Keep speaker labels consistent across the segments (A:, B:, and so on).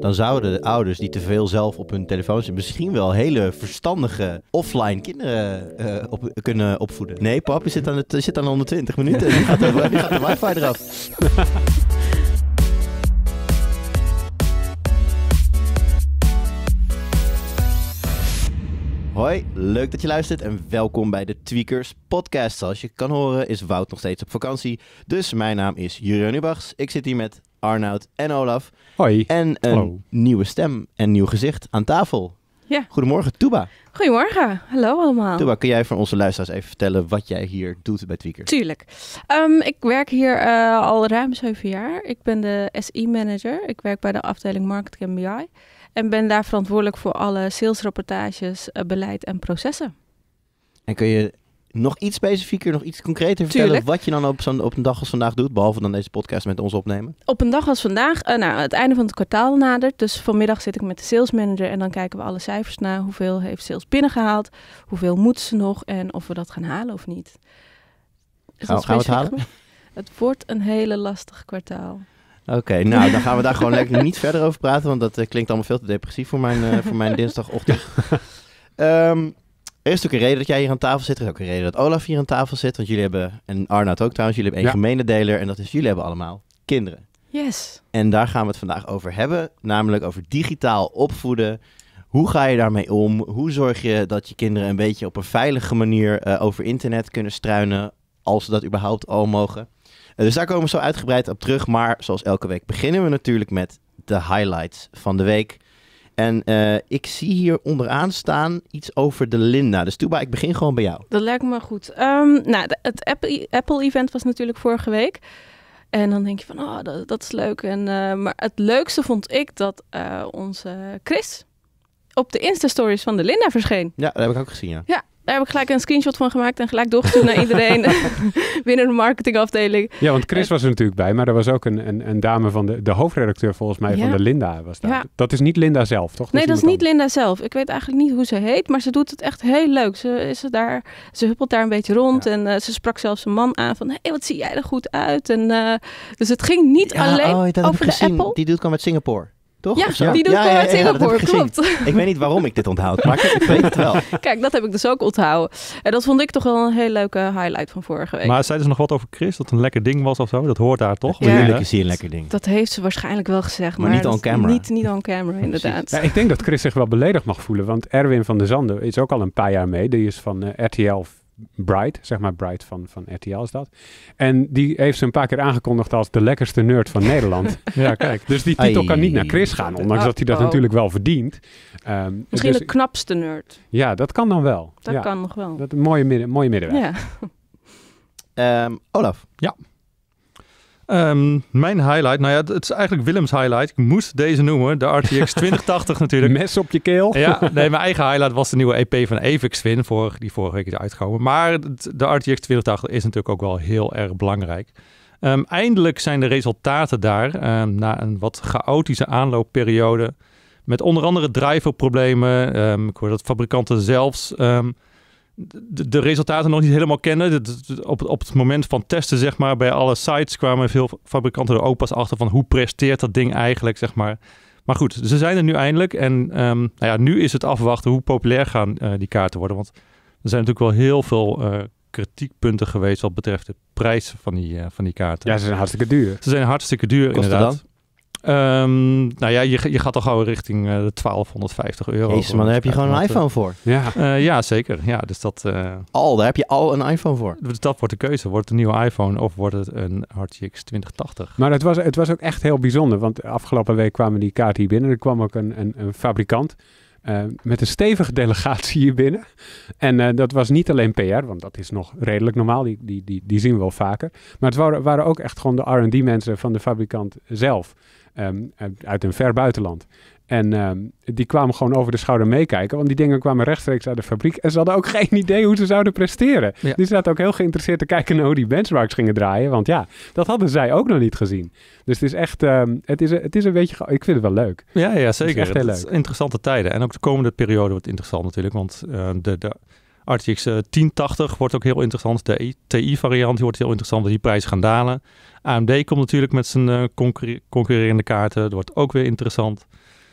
A: dan zouden de ouders die te veel zelf op hun telefoon zitten, misschien wel hele verstandige offline kinderen eh, op, kunnen opvoeden. Nee, pap, je zit aan, het, eh, zit aan 120 minuten. Die gaat, de, gaat de wifi eraf. Hoi, leuk dat je luistert en welkom bij de Tweakers podcast. Zoals je kan horen is Wout nog steeds op vakantie, dus mijn naam is Jurgen Ubachs. Ik zit hier met Arnoud en Olaf. Hoi. En een nieuwe stem en nieuw gezicht aan tafel. Ja. Goedemorgen, Tuba.
B: Goedemorgen, hallo allemaal. Tuba,
A: kun jij voor onze luisteraars even vertellen wat jij hier doet bij Tweaker?
B: Tuurlijk. Ehm, ik werk hier eh, al ruim zeven jaar. Ik ben de SI-manager. Ik werk bij de afdeling Marketing en BI. En ben daar verantwoordelijk voor alle salesrapportages, uh, eh, beleid en processen.
A: En kun je nog iets specifieker, nog iets concreter vertellen wat je dan op, zo'n, op een dag als vandaag doet, behalve dan deze podcast met ons opnemen?
B: Op een dag als vandaag, uh, nou, het einde van het kwartaal nadert, dus vanmiddag zit ik met de sales manager en dan kijken we alle cijfers na. Hoeveel heeft sales binnengehaald, hoeveel moeten ze nog en of we dat gaan halen of niet. Is gaan, gaan we het halen? Het wordt een hele lastig kwartaal.
A: Oké, nou dan gaan we daar gewoon lekker niet verder over praten, want dat eh, klinkt allemaal veel te depressief voor mijn, eh, voor mijn dinsdagochtend. Ehm, er is ook een reden dat jij hier aan tafel zit. Er is ook een reden dat Olaf hier aan tafel zit. Want jullie hebben, en Arnoud ook trouwens, jullie hebben één ja. gemene deler. En dat is, jullie hebben allemaal kinderen. Yes. En daar gaan we het vandaag over hebben. Namelijk over digitaal opvoeden. Hoe ga je daarmee om? Hoe zorg je dat je kinderen een beetje op een veilige manier eh, over internet kunnen struinen? Als ze dat überhaupt al mogen. Eh, dus daar komen we zo uitgebreid op terug. Maar zoals elke week beginnen we natuurlijk met de highlights van de week. En eh, ik zie hier onderaan staan iets over de Linda. Dus Tuba, ik begin gewoon bij jou.
B: Dat lijkt me goed. Ehm, nou, het Apple-event was natuurlijk vorige week. En dan denk je van, oh, dat, dat is leuk. En, eh, maar het leukste vond ik dat eh, onze Chris op de Insta-stories van de Linda verscheen.
A: Ja, dat heb
C: ik ook gezien, ja.
B: Ja, daar heb ik gelijk een screenshot van gemaakt en gelijk doorgestuurd naar iedereen binnen de marketingafdeling.
C: Ja, want Chris eh. was er natuurlijk bij, maar er was ook een, een, een dame van de, de hoofdredacteur volgens mij van de Linda. Was daar. Ja. Dat is niet Linda zelf, toch? Nee, dat is, niet
B: Linda zelf. Ik weet eigenlijk niet hoe ze heet, maar ze doet het echt heel leuk. Ze, is daar, ze huppelt daar een beetje rond en eh, ze sprak zelfs een man aan van, hé, hey, wat zie jij er goed uit? En, eh, dus het ging niet alleen oh, over de
A: Apple. Die doet kwam met Singapore.
B: Ja, die doet ja, uit Singapore, klopt. Ik weet
A: niet waarom ik dit onthoud, maar ik, weet het wel.
B: Kijk, dat heb ik dus ook onthouden. En dat vond ik toch wel een hele leuke highlight van vorige week.
A: Maar zeiden ze nog wat over
D: Chris,
C: dat een lekker ding was of zo? Dat hoort daar toch? Ja, natuurlijk is hier een lekker ding.
B: Dat heeft ze waarschijnlijk wel gezegd. Maar, niet on camera. Niet, niet on camera, inderdaad. Ja, ik denk
C: dat Chris zich wel beledigd mag voelen, want Erwin van der Zanden is ook al een paar jaar mee. Die is van eh, RTL Bright, zeg maar Bright van, van RTL is dat. En die heeft ze een paar keer aangekondigd als de lekkerste nerd van Nederland. ja, kijk. Dus die titel kan niet naar Chris gaan, ondanks dat hij dat oh. natuurlijk wel verdient. Ehm, Misschien dus de
B: knapste nerd.
C: Ja, dat kan dan wel. Dat kan nog wel. Dat een mooie, midden, mooie middenweg. Ja. Ehm, Olaf.
D: Ja. Ehm, mijn highlight, nou ja, het, is eigenlijk Willems highlight. Ik moest deze noemen, de RTX 2080 natuurlijk. Mes op je keel. ja, nee, mijn eigen highlight was de nieuwe EP van Avix die vorige week is uitgekomen. Maar de RTX 2080 is natuurlijk ook wel heel erg belangrijk. Ehm, eindelijk zijn de resultaten daar, ehm, na een wat chaotische aanloopperiode, met onder andere driverproblemen. ik hoor dat fabrikanten zelfs de, de, resultaten nog niet helemaal kennen. op, op het moment van testen, zeg maar, bij alle sites kwamen veel fabrikanten er ook pas achter van hoe presteert dat ding eigenlijk, zeg maar. Maar goed, ze zijn er nu eindelijk. En ehm, nou ja, nu is het afwachten hoe populair gaan eh, die kaarten worden. Want er zijn natuurlijk wel heel veel eh, kritiekpunten geweest wat betreft de prijs van
C: die, eh, van die kaarten. Ja, ze zijn hartstikke duur.
D: Ze zijn hartstikke duur, inderdaad. Ehm, nou ja, je, je, gaat al gewoon richting eh, de 1250 euro. Jezus maar daar heb je gewoon een iPhone eh. voor. Ja, eh,
C: ja zeker. Ja, dus dat,
A: al, daar
D: heb je al een iPhone voor. Dus dat wordt de keuze. Wordt het een nieuwe iPhone of wordt het een RTX 2080?
C: Maar het was, het was ook echt heel bijzonder. Want afgelopen week kwamen die kaarten hier binnen. Er kwam ook een, een, een fabrikant. met een stevige delegatie hier binnen. En dat was niet alleen PR, want dat is nog redelijk normaal, die, die, die, die zien we wel vaker. Maar het waren, waren ook echt gewoon de RD-mensen van de fabrikant zelf. Ehm, uit een ver buitenland. En ehm, die kwamen gewoon over de schouder meekijken, want die dingen kwamen rechtstreeks uit de fabriek. En ze hadden ook geen idee hoe ze zouden presteren. Die zaten ook heel geïnteresseerd te kijken naar hoe die benchmarks gingen draaien. Want ja, dat hadden zij ook nog niet gezien. Dus het is echt, ehm, het, is, het is een beetje, ik vind het wel leuk. Ja, ja zeker. Het is echt
D: interessante tijden. En ook de komende periode wordt interessant natuurlijk, want eh, de, de RTX 1080 eh, wordt ook heel interessant. De e- TI-variant wordt heel interessant, dat die prijzen gaan dalen. AMD komt natuurlijk met zijn eh, concurrerende kaarten. Dat wordt ook weer interessant.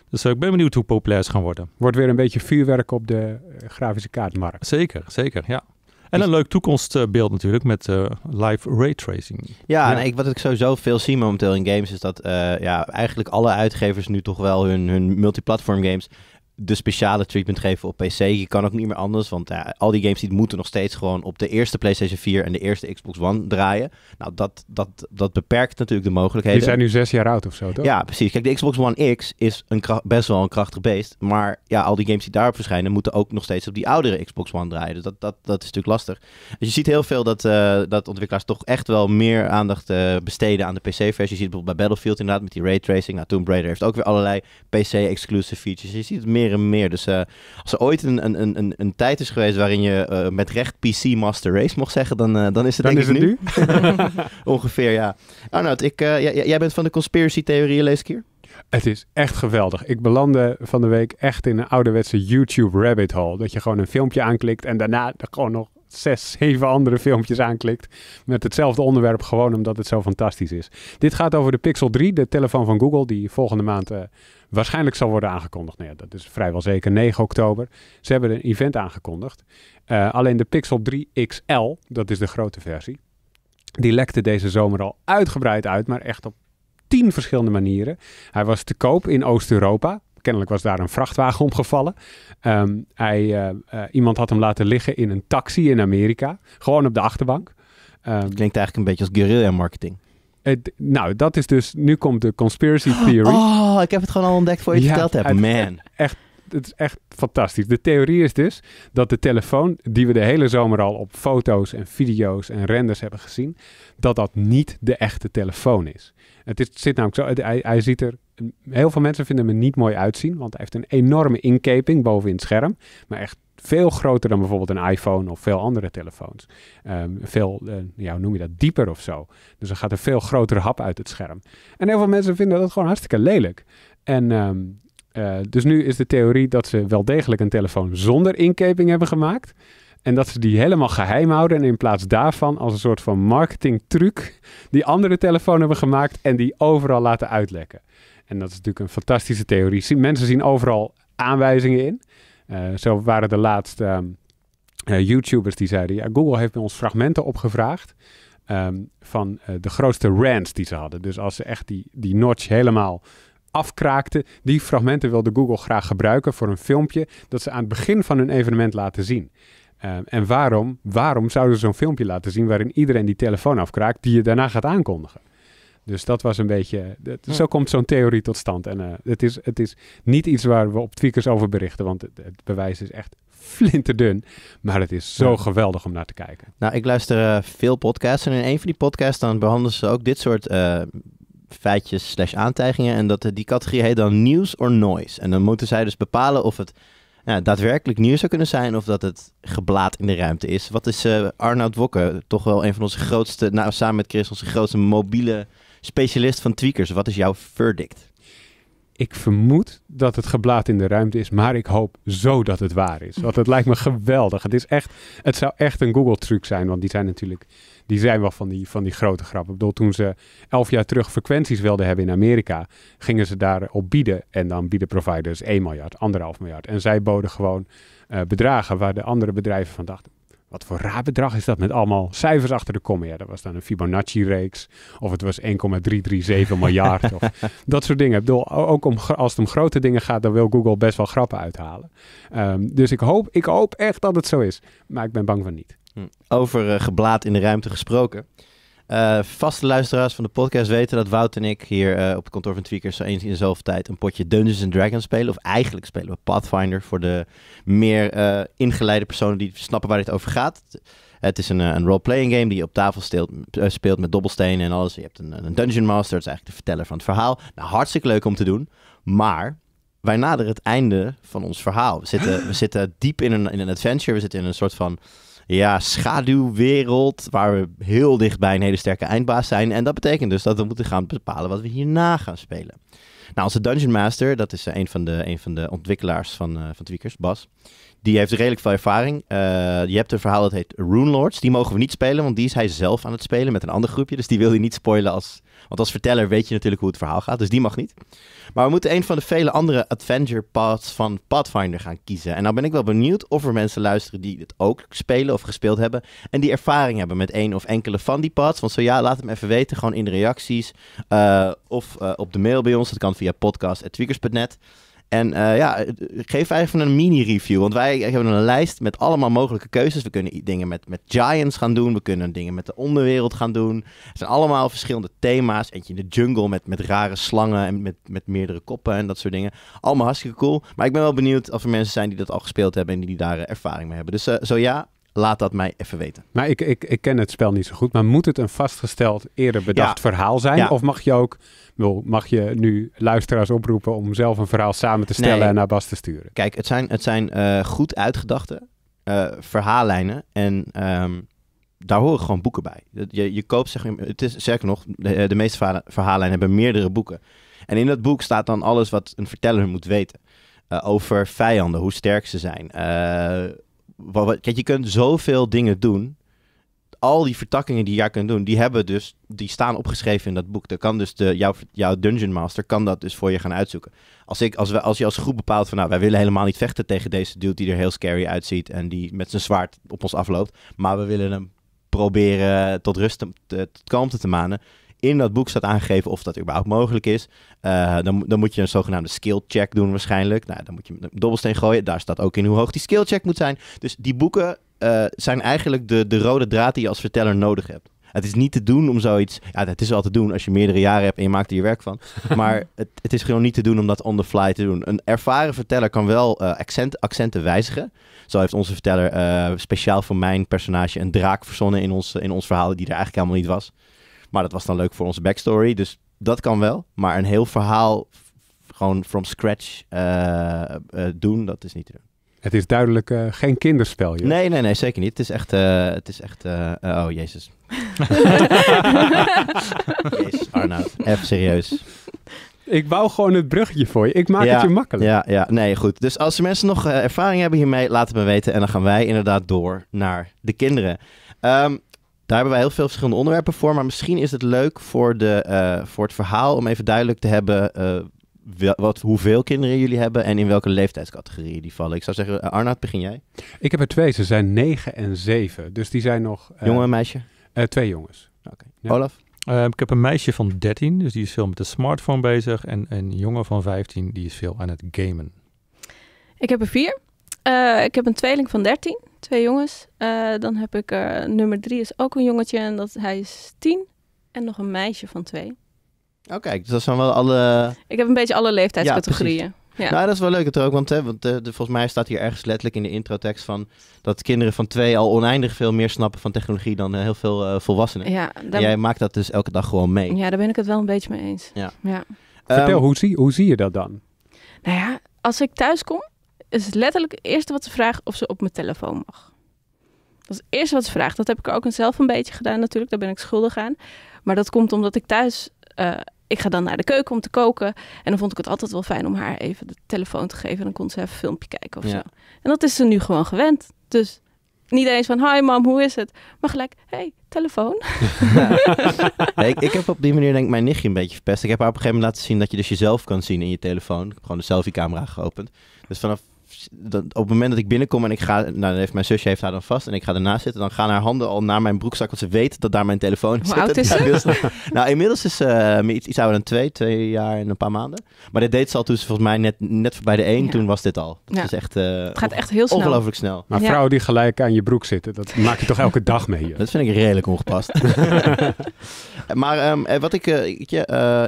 D: Dus eh, ik ben benieuwd hoe populair ze gaan worden.
C: Wordt weer een beetje vuurwerk op de grafische kaartmarkt. Zeker, zeker, ja.
D: En een leuk toekomstbeeld natuurlijk met live raytracing. Ja, ja. En
A: ik, wat ik sowieso veel zie momenteel in games is dat ja, eigenlijk alle uitgevers nu toch wel hun, hun multiplatform games de speciale treatment geven op PC. Je kan ook niet meer anders, want ja, al die games die moeten nog steeds gewoon op de eerste PlayStation 4 en de eerste Xbox One draaien. Nou, dat, dat, dat beperkt natuurlijk de mogelijkheden. Die zijn
C: nu zes jaar oud of zo, toch? Ja,
A: precies. Kijk, de Xbox One X is een best wel een krachtig beest, maar ja, al die games die daarop verschijnen moeten ook nog steeds op die oudere Xbox One draaien. Dus dat, dat, dat is natuurlijk lastig. Dus je ziet heel veel dat, eh, dat ontwikkelaars toch echt wel meer aandacht eh, besteden aan de PC-versie. Je ziet bijvoorbeeld bij Battlefield inderdaad met die raytracing. tracing. Nou, Tomb Raider heeft ook weer allerlei PC-exclusive features. Je ziet het meer meer en meer. Dus uh, als er ooit een, een, een, een tijd is geweest waarin je eh, met recht PC Master Race mocht zeggen, dan, eh, dan is het dan is het nu.
C: Ongeveer, ja. Arnoud, ik, jij bent van de conspiracy theorieën, lees ik hier? Het is echt geweldig. Ik belandde van de week echt in een ouderwetse YouTube rabbit hole. Dat je gewoon een filmpje aanklikt en daarna gewoon nog zes, zeven andere filmpjes aanklikt met hetzelfde onderwerp, gewoon omdat het zo fantastisch is. Dit gaat over de Pixel 3, de telefoon van Google, die volgende maand eh, waarschijnlijk zal worden aangekondigd. Nee, nou dat is vrijwel zeker 9 oktober. Ze hebben een event aangekondigd. Eh, alleen de Pixel 3 XL, dat is de grote versie, die lekte deze zomer al uitgebreid uit, maar echt op tien verschillende manieren. Hij was te koop in Oost-Europa kennelijk was daar een vrachtwagen omgevallen. Ehm, hij, eh, eh, iemand had hem laten liggen in een taxi in Amerika. Gewoon op de achterbank. Um, klinkt eigenlijk een beetje als guerrilla marketing. nou, dat is dus... Nu komt de conspiracy theory. Oh,
A: ik heb het gewoon al ontdekt voor je ja, verteld hebt. Man.
C: Echt het is echt fantastisch. De theorie is dus dat de telefoon, die we de hele zomer al op foto's en video's en renders hebben gezien, dat dat niet de echte telefoon is. Het is, zit namelijk zo, hij, hij ziet er heel veel mensen vinden me niet mooi uitzien, want hij heeft een enorme inkeping boven in het scherm. Maar echt veel groter dan bijvoorbeeld een iPhone of veel andere telefoons. Ehm, veel, eh, ja, hoe noem je dat, dieper of zo. Dus er gaat een veel grotere hap uit het scherm. En heel veel mensen vinden dat gewoon hartstikke lelijk. En ehm, eh, dus nu is de theorie dat ze wel degelijk een telefoon zonder inkeping hebben gemaakt. En dat ze die helemaal geheim houden. En in plaats daarvan als een soort van truc die andere telefoon hebben gemaakt en die overal laten uitlekken. En dat is natuurlijk een fantastische theorie. Mensen zien overal aanwijzingen in. Uh, zo waren de laatste ehm, eh, YouTubers die zeiden: ja, Google heeft bij ons fragmenten opgevraagd. Ehm, van eh, de grootste rants die ze hadden. Dus als ze echt die, die notch helemaal afkraakten, die fragmenten wilde Google graag gebruiken voor een filmpje dat ze aan het begin van hun evenement laten zien. Ehm, en waarom, waarom zouden ze zo'n filmpje laten zien waarin iedereen die telefoon afkraakt, die je daarna gaat aankondigen? Dus dat was een beetje. Dat, Zo komt zo'n theorie tot stand. En eh, het, is, het is niet iets waar we op tweakers over berichten, want het, bewijs is echt flinterdun. Maar het is zo geweldig om naar te kijken. Nou, ik luister eh, veel podcasts. En in een van die podcasts
A: dan behandelen ze ook dit soort. Eh, feitjes slash aantijgingen. En dat, die categorie heet dan nieuws or noise. En dan moeten zij dus bepalen of het nou, daadwerkelijk nieuws zou kunnen zijn of dat het geblaad in de ruimte is. Wat is uh, Arnoud Wokke, toch wel een van onze grootste, nou samen met
C: Chris, onze grootste mobiele specialist van tweakers. Wat is jouw verdict? Ik vermoed dat het geblaad in de ruimte is, maar ik hoop zo dat het waar is. Want het lijkt me geweldig. Het, is echt, het zou echt een Google-truc zijn, want die zijn natuurlijk die zijn wel van die, van die grote grappen. Ik bedoel, toen ze elf jaar terug frequenties wilden hebben in Amerika, gingen ze daarop bieden. En dan bieden providers 1 miljard, 1,5 miljard. En zij boden gewoon eh, bedragen waar de andere bedrijven van dachten, wat voor raar bedrag is dat met allemaal cijfers achter de komma? Ja, dat was dan een Fibonacci-reeks. Of het was 1,337 miljard. of dat soort dingen. Ik bedoel, ook om, als het om grote dingen gaat, dan wil Google best wel grappen uithalen. Ehm, dus ik hoop, ik hoop echt dat het zo is. Maar ik ben bang van niet. Hm. Over uh, geblaad in de ruimte gesproken. Uh,
A: vaste luisteraars van de podcast weten dat Wout en ik hier eh, op het kantoor van Tweakers zo eens in dezelfde tijd een potje Dungeons Dragons spelen. Of eigenlijk spelen we Pathfinder voor de meer eh, ingeleide personen die snappen waar dit over gaat. Het is een, een role-playing game die je op tafel speelt met dobbelstenen en alles. Je hebt een, een dungeon master, dat is eigenlijk de verteller van het verhaal. Nou, hartstikke leuk om te doen, maar wij naderen het einde van ons verhaal. We zitten, we zitten diep in een, in een adventure, we zitten in een soort van ja, schaduwwereld, waar we heel dichtbij een hele sterke eindbaas zijn. En dat betekent dus dat we moeten gaan bepalen wat we hierna gaan spelen. Nou, onze Dungeon Master, dat is eh, een van de, een van de ontwikkelaars van, uh, van Tweakers, Bas. Die heeft redelijk veel ervaring. Eh, je hebt een verhaal dat heet Rune Lords. Die mogen we niet spelen, want die is hij zelf aan het spelen met een ander groepje. Dus die wil hij niet spoilen als... Want als verteller weet je natuurlijk hoe het verhaal gaat, dus die mag niet. Maar we moeten een van de vele andere adventure paths van Pathfinder gaan kiezen. En nou ben ik wel benieuwd of er mensen luisteren die het ook spelen of gespeeld hebben. En die ervaring hebben met één of enkele van die paths. Want zo ja, laat het me even weten, gewoon in de reacties. Eh, of eh, op de mail bij ons, dat kan via podcast.tweakers.net. En eh, ja, eh, geef even een mini-review. Want wij hebben een lijst met allemaal mogelijke keuzes. We kunnen dingen met, met Giants gaan doen. We kunnen dingen met de onderwereld gaan doen. Het zijn allemaal verschillende thema's. Eentje in de jungle met, met rare slangen en met, met meerdere koppen en dat soort dingen. Allemaal hartstikke cool. Maar ik ben wel benieuwd of er mensen zijn die dat al gespeeld hebben en die daar eh, ervaring mee hebben. Dus zo ja, laat dat mij even weten.
C: Maar ik, ik, ik ken het spel niet zo goed, maar moet het een vastgesteld, eerder bedacht verhaal zijn? Of mag je ook, mag je nu luisteraars oproepen om zelf een verhaal samen te stellen en naar Bas te sturen? Kijk, het zijn, het zijn eh, goed uitgedachte
A: eh, verhaallijnen en ehm, daar horen gewoon boeken bij. Je, je koopt, zeg, het is, zeker nog, de, eh, meeste verhaallijnen hebben meerdere boeken. En in dat boek staat dan alles wat een verteller moet weten. over vijanden, hoe sterk ze zijn, wat, kijk, je kunt zoveel dingen doen. Al die vertakkingen die jij kunt doen, die, hebben dus, die staan opgeschreven in dat boek. Dan kan dus de, jouw, jouw dungeon master kan dat dus voor je gaan uitzoeken. Als, ik, als, we, als je als groep bepaalt van nou, wij willen helemaal niet vechten tegen deze dude die er heel scary uitziet en die met zijn zwaard op ons afloopt. Maar we willen hem proberen tot rust, tot kalmte te manen in dat boek staat aangegeven of dat überhaupt mogelijk is. Eh, dan, dan moet je een zogenaamde skill check doen waarschijnlijk. Nou, dan moet je een dobbelsteen gooien. Daar staat ook in hoe hoog die skill check moet zijn. Dus die boeken eh, zijn eigenlijk de, de rode draad die je als verteller nodig hebt. Het is niet te doen om zoiets. Ja, het is wel te doen als je meerdere jaren hebt en je maakt er je werk van. Maar het, het is gewoon niet te doen om dat on the fly te doen. Een ervaren verteller kan wel eh, accent, accenten wijzigen. Zo heeft onze verteller speciaal voor mijn personage een draak verzonnen in ons, in ons verhaal, die er eigenlijk helemaal niet was. Maar dat was dan leuk voor onze backstory. Dus dat kan wel. Maar een heel verhaal gewoon from scratch eh, eh, doen, dat is niet te doen. Het is duidelijk eh, geen kinderspel. Nee, nee, nee, zeker niet. Het is echt. het is echt oh, Jezus. jezus, Arnoud. Even serieus. Ik bouw gewoon het bruggetje voor je. Ik maak het je makkelijk. Ja, ja, nee, goed. Dus als de mensen nog ervaring hebben hiermee, laat het me weten. En dan gaan wij inderdaad door naar de kinderen. Um, daar hebben wij heel veel verschillende onderwerpen voor. Maar misschien is het leuk voor, de, eh, voor het verhaal om even duidelijk te hebben. Eh, wat, hoeveel kinderen jullie hebben en in welke leeftijdscategorieën die vallen. Ik zou zeggen, eh, Arnaud, begin jij?
C: Ik heb er twee. Ze zijn negen
A: en zeven. Dus die zijn nog. Jongen en meisje? twee jongens. Oké. Olaf?
D: Ehm, ik heb een meisje van 13, dus die is veel met de smartphone bezig. En een jongen van 15, die is veel aan het gamen.
B: Ik heb er vier. ik heb een tweeling van 13 twee jongens. Eh, dan heb ik nummer drie is ook een jongetje en dat, hij is tien. En nog een meisje van twee. Oké, oh, dus
A: dat zijn wel alle...
B: Ik heb een beetje alle leeftijdscategorieën. Ja, Nou, dat
A: is wel leuk het ook, want, hè, want eh, volgens mij staat hier ergens letterlijk in de introtekst van dat kinderen van twee al oneindig veel meer snappen van technologie dan eh, heel veel volwassenen. Ja, Jij maakt dat
C: dus elke dag gewoon mee.
B: Ja, daar ben ik het wel een beetje mee eens. Ja. ja. Vertel,
C: um, hoe zie je dat dan?
B: Nou ja, als ik thuis kom, is letterlijk het eerste wat ze vraagt of ze op mijn telefoon mag. Dat is het eerste wat ze vraagt. Dat heb ik ook zelf een beetje gedaan natuurlijk. Daar ben ik schuldig aan. Maar dat komt omdat ik thuis... Eh, ik ga dan naar de keuken om te koken. En dan vond ik het altijd wel fijn om haar even de telefoon te geven. En dan kon ze even een filmpje kijken of zo. En dat is ze nu gewoon gewend. Dus niet eens van, hi mam, hoe is het? Maar gelijk, hey, telefoon.
A: nee, ik, heb op die manier denk ik mijn nichtje een beetje verpest. Ik heb haar op een gegeven moment laten zien dat je dus jezelf kan zien in je telefoon. Ik heb gewoon de selfie camera geopend. Dus vanaf dat, op het moment dat ik binnenkom en ik ga, nou, heeft mijn zusje heeft haar dan vast en ik ga ernaast zitten, dan gaan haar handen al naar mijn broekzak, want ze weet dat daar mijn telefoon zit. Dus- nou, inmiddels is ze eh, iets, ouder dan twee, twee jaar en een paar maanden. Maar dit deed ze al toen volgens mij net, net voorbij de één, toen was dit al. Dat is echt, eh, het gaat echt heel snel. Ongelooflijk snel. Maar vrouwen die gelijk aan je broek zitten, dat maak je toch elke dag mee? Dat vind ik redelijk ongepast. maar ehm, eh, wat ik, ik,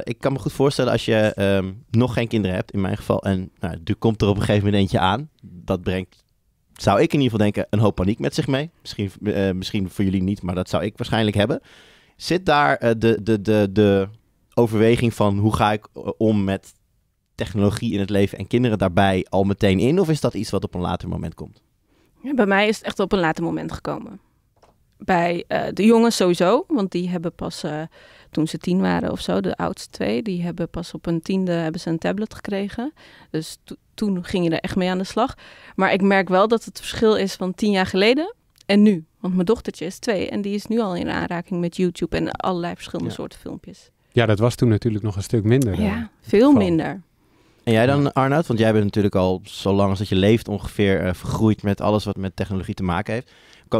A: ik kan me goed voorstellen als je ehm, nog geen kinderen hebt, in mijn geval, en nou, er komt er op een gegeven moment eentje aan dat brengt, zou ik in ieder geval denken, een hoop paniek met zich mee. Misschien, eh, misschien voor jullie niet, maar dat zou ik waarschijnlijk hebben. Zit daar eh, de, de, de, de overweging van hoe ga ik eh, om met technologie in het leven en kinderen daarbij al meteen in? Of is dat iets wat op een later moment komt?
B: bij mij is het echt op een later moment gekomen. Bij de jongens sowieso, want die hebben pas toen ze tien waren of zo, de oudste twee, die hebben pas op hun tiende hebben ze een tablet gekregen. Dus toen ging je er echt mee aan de slag. Maar ik merk wel dat het verschil is van tien jaar geleden en nu. Want mijn dochtertje is twee en die is nu al in aanraking met YouTube en allerlei verschillende soorten filmpjes.
C: Ja, dat was toen natuurlijk nog een stuk minder. Ja, eh,
B: veel minder.
C: En jij
A: dan, Arnoud? Want jij bent natuurlijk al zo lang als dat je leeft ongeveer uh, vergroeid met alles wat met technologie te maken heeft.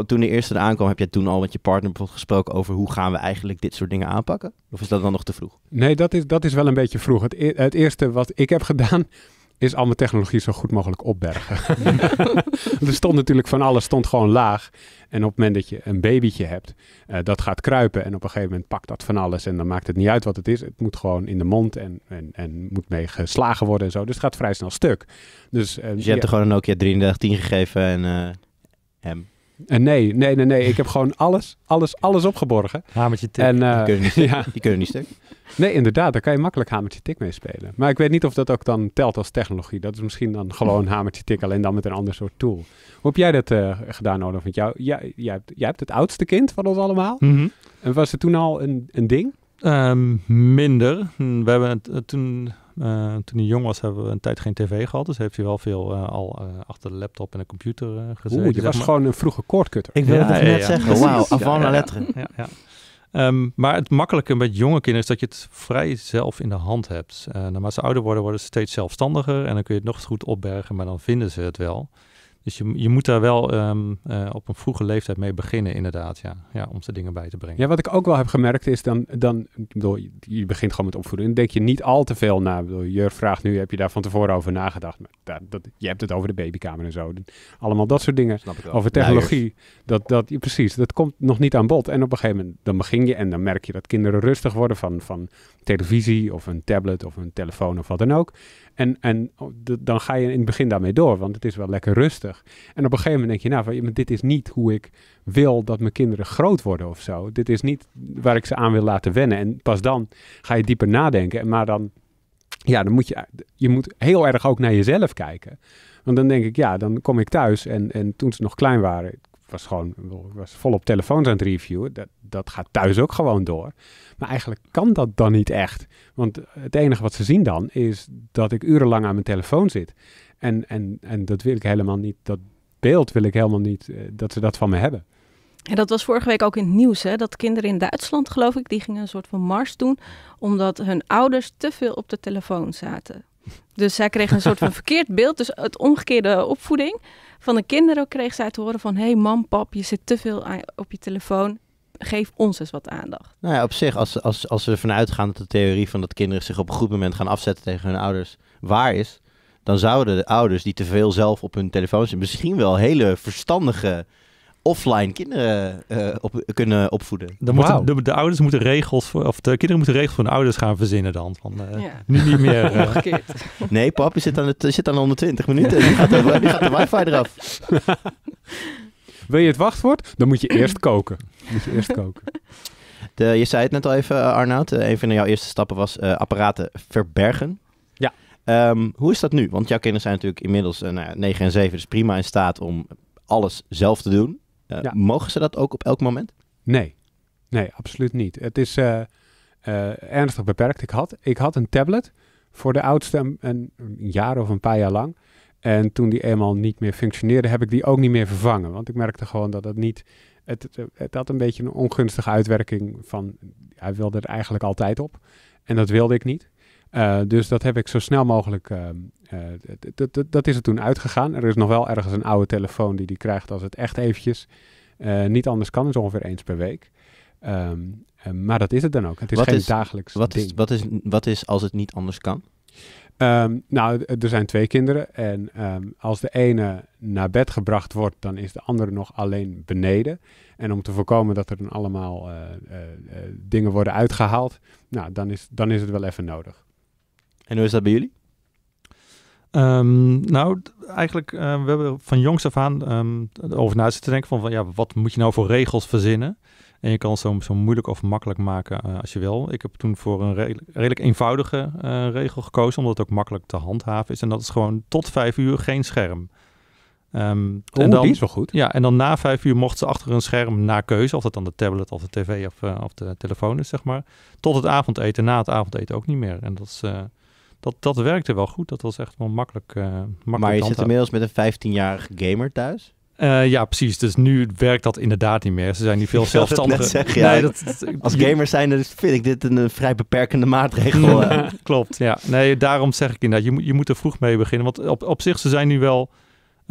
A: Toen de eerste eraan kwam, heb jij toen al met je partner bijvoorbeeld gesproken over hoe gaan we eigenlijk dit soort dingen aanpakken? Of is dat dan nog te vroeg?
C: Nee, dat is, dat is wel een beetje vroeg. Het, e-, het eerste wat ik heb gedaan is al mijn technologie zo goed mogelijk opbergen. er stond natuurlijk van alles, stond gewoon laag. En op het moment dat je een babytje hebt, eh, dat gaat kruipen. En op een gegeven moment pakt dat van alles. En dan maakt het niet uit wat het is. Het moet gewoon in de mond en, en, en moet mee geslagen worden en zo. Dus het gaat vrij snel stuk. Dus, eh, dus je hebt er gewoon een Nokia 3310 gegeven en uh, hem. En eh, nee, nee, nee, nee. Ik heb gewoon alles, alles, alles opgeborgen. Hamertje tik. En, uh, die, kunnen niet stuk. Nee, inderdaad. Daar kan je makkelijk hamertje tik mee spelen. Maar ik weet niet of dat ook dan telt als technologie. Dat is misschien dan gewoon hamertje tik, alleen dan met een ander soort tool. Hoe heb jij dat uh, gedaan, Olaf? Want jou, jij, jij, hebt, jij hebt het oudste kind van ons allemaal. Mhm. En was het toen al een, een ding? Ehm, minder. We hebben het, toen eh, toen hij jong was, hebben
D: we een tijd geen tv gehad. Dus heeft hij wel veel eh, al eh, achter de laptop en de computer gezeten. Oeh, je was gewoon
C: een vroege koordkutter. Ik wilde het net zeggen. Wauw, avant la
D: maar het makkelijke met jonge kinderen is dat je het vrij zelf in de hand hebt. naarmate ze ouder worden, worden ze steeds zelfstandiger. En dan kun je het nog eens goed opbergen, maar dan vinden ze het wel. Dus je, je moet daar wel ehm, eh, op een vroege leeftijd mee beginnen, inderdaad. Ja. ja, om ze dingen bij te
C: brengen. Ja, wat ik ook wel heb gemerkt is dan, dan bedoel, je begint gewoon met opvoeden. En denk je niet al te veel na. Ik vraagt nu, heb je daar van tevoren over nagedacht? Maar dat, je hebt het over de babykamer en zo. Allemaal dat soort dingen. Over technologie. dat, dat, precies, dat komt nog niet aan bod. En op een gegeven moment, dan begin je en dan merk je dat kinderen rustig worden van, van televisie of een tablet of een telefoon of wat dan ook. En, en dan ga je in het begin daarmee door, want het is wel lekker rustig. En op een gegeven moment denk je, nou, van, dit is niet hoe ik wil dat mijn kinderen groot worden of zo. Dit is niet waar ik ze aan wil laten wennen. En pas dan ga je dieper nadenken. Maar dan, ja, dan moet je, je moet heel erg ook naar jezelf kijken. Want dan denk ik, ja, dan kom ik thuis en, en toen ze nog klein waren, was gewoon was volop telefoon aan het reviewen. Dat, dat gaat thuis ook gewoon door. Maar eigenlijk kan dat dan niet echt. Want het enige wat ze zien dan is dat ik urenlang aan mijn telefoon zit. En, en, en dat wil ik helemaal niet. Dat beeld wil ik helemaal niet eh,
B: dat ze dat van me hebben. En dat was vorige week ook in het nieuws, hè? dat kinderen in Duitsland, geloof ik, die gingen een soort van mars doen, omdat hun ouders te veel op de telefoon zaten. Dus zij kregen een soort van verkeerd beeld, dus het omgekeerde opvoeding. Van de kinderen ook kreeg zij te horen van... hé hey, mam, pap, je zit te veel op je telefoon geef ons eens wat aandacht.
A: Nou ja, op zich, als, als, als we ervan uitgaan dat de theorie van dat kinderen zich op een goed moment gaan afzetten tegen hun ouders waar is, dan zouden de ouders die te veel zelf op hun telefoon zitten, misschien wel hele verstandige offline kinderen eh, op, kunnen opvoeden.
D: Dan moeten,
A: de, ouders moeten regels
D: voor, of de kinderen moeten regels voor hun ouders gaan verzinnen dan. Van, eh, Nu niet meer. Eh. nee, pap,
A: je zit aan, het, zit 120 minuten. Die gaat, de, gaat de wifi eraf. Wil je het wachtwoord? Dan moet je eerst koken. Moet je eerst koken. De, je zei het net al even, Arnoud. een van jouw eerste stappen was apparaten verbergen. Ja. Ehm, hoe is dat nu? Want jouw kinderen zijn natuurlijk inmiddels nou, 9 en 7, dus prima in staat om alles zelf te
C: doen. Eh, mogen ze dat ook op elk moment? Nee, nee, absoluut niet. Het is eh, eh, ernstig beperkt. Ik had, ik had een tablet voor de oudste een, jaar of een paar jaar lang. En toen die eenmaal niet meer functioneerde, heb ik die ook niet meer vervangen. Want ik merkte gewoon dat het niet. Het, het, het had een beetje een ongunstige uitwerking van. Hij wilde er eigenlijk altijd op. En dat wilde ik niet. Eh, dus dat heb ik zo snel mogelijk. Ehm, eh, dat is er toen uitgegaan. Er is nog wel ergens een oude telefoon die die krijgt als het echt eventjes eh, niet anders kan. is ongeveer eens per week. Ehm, maar dat is het dan ook. Het is geen dagelijks wat Is, wat, is, wat is als het niet anders kan? Ehm, nou, er zijn twee kinderen. En als de ene naar bed gebracht wordt, dan is de andere nog alleen beneden. En om te voorkomen dat er dan allemaal dingen worden uitgehaald, nou, dan is, dan is het wel even nodig. En hoe is dat bij jullie?
D: Ehm, nou, eigenlijk, ehm, we hebben van jongs af aan um, ehm, over na te denken van, van, ja, wat moet je nou voor regels verzinnen? En je kan het zo, zo moeilijk of makkelijk maken eh, als je wil. Ik heb toen voor een redelijk, eenvoudige eh, regel gekozen, omdat het ook makkelijk te handhaven is. En dat is gewoon tot vijf uur geen scherm. Um, en dan, is wel goed. Ja, en dan na vijf uur mochten ze achter een scherm na keuze, of dat dan de tablet of de tv of, eh, of de telefoon is, zeg maar, tot het avondeten. Na het avondeten ook niet meer. En dat is dat, dat werkte wel goed. Dat was echt
A: wel makkelijk. Eh, makkelijk maar je zit inmiddels met een 15-jarige gamer thuis?
D: Eh, ja, precies. Dus nu werkt dat inderdaad niet meer. Ze zijn niet veel zelfstandiger. nee, dat, Als gamers
A: zijn, vind ik dit een, vrij beperkende maatregel. Mm, eh.
D: klopt, ja. Nee, daarom zeg ik inderdaad, je moet, je moet er vroeg mee beginnen. Want op, op zich, ze zijn nu wel...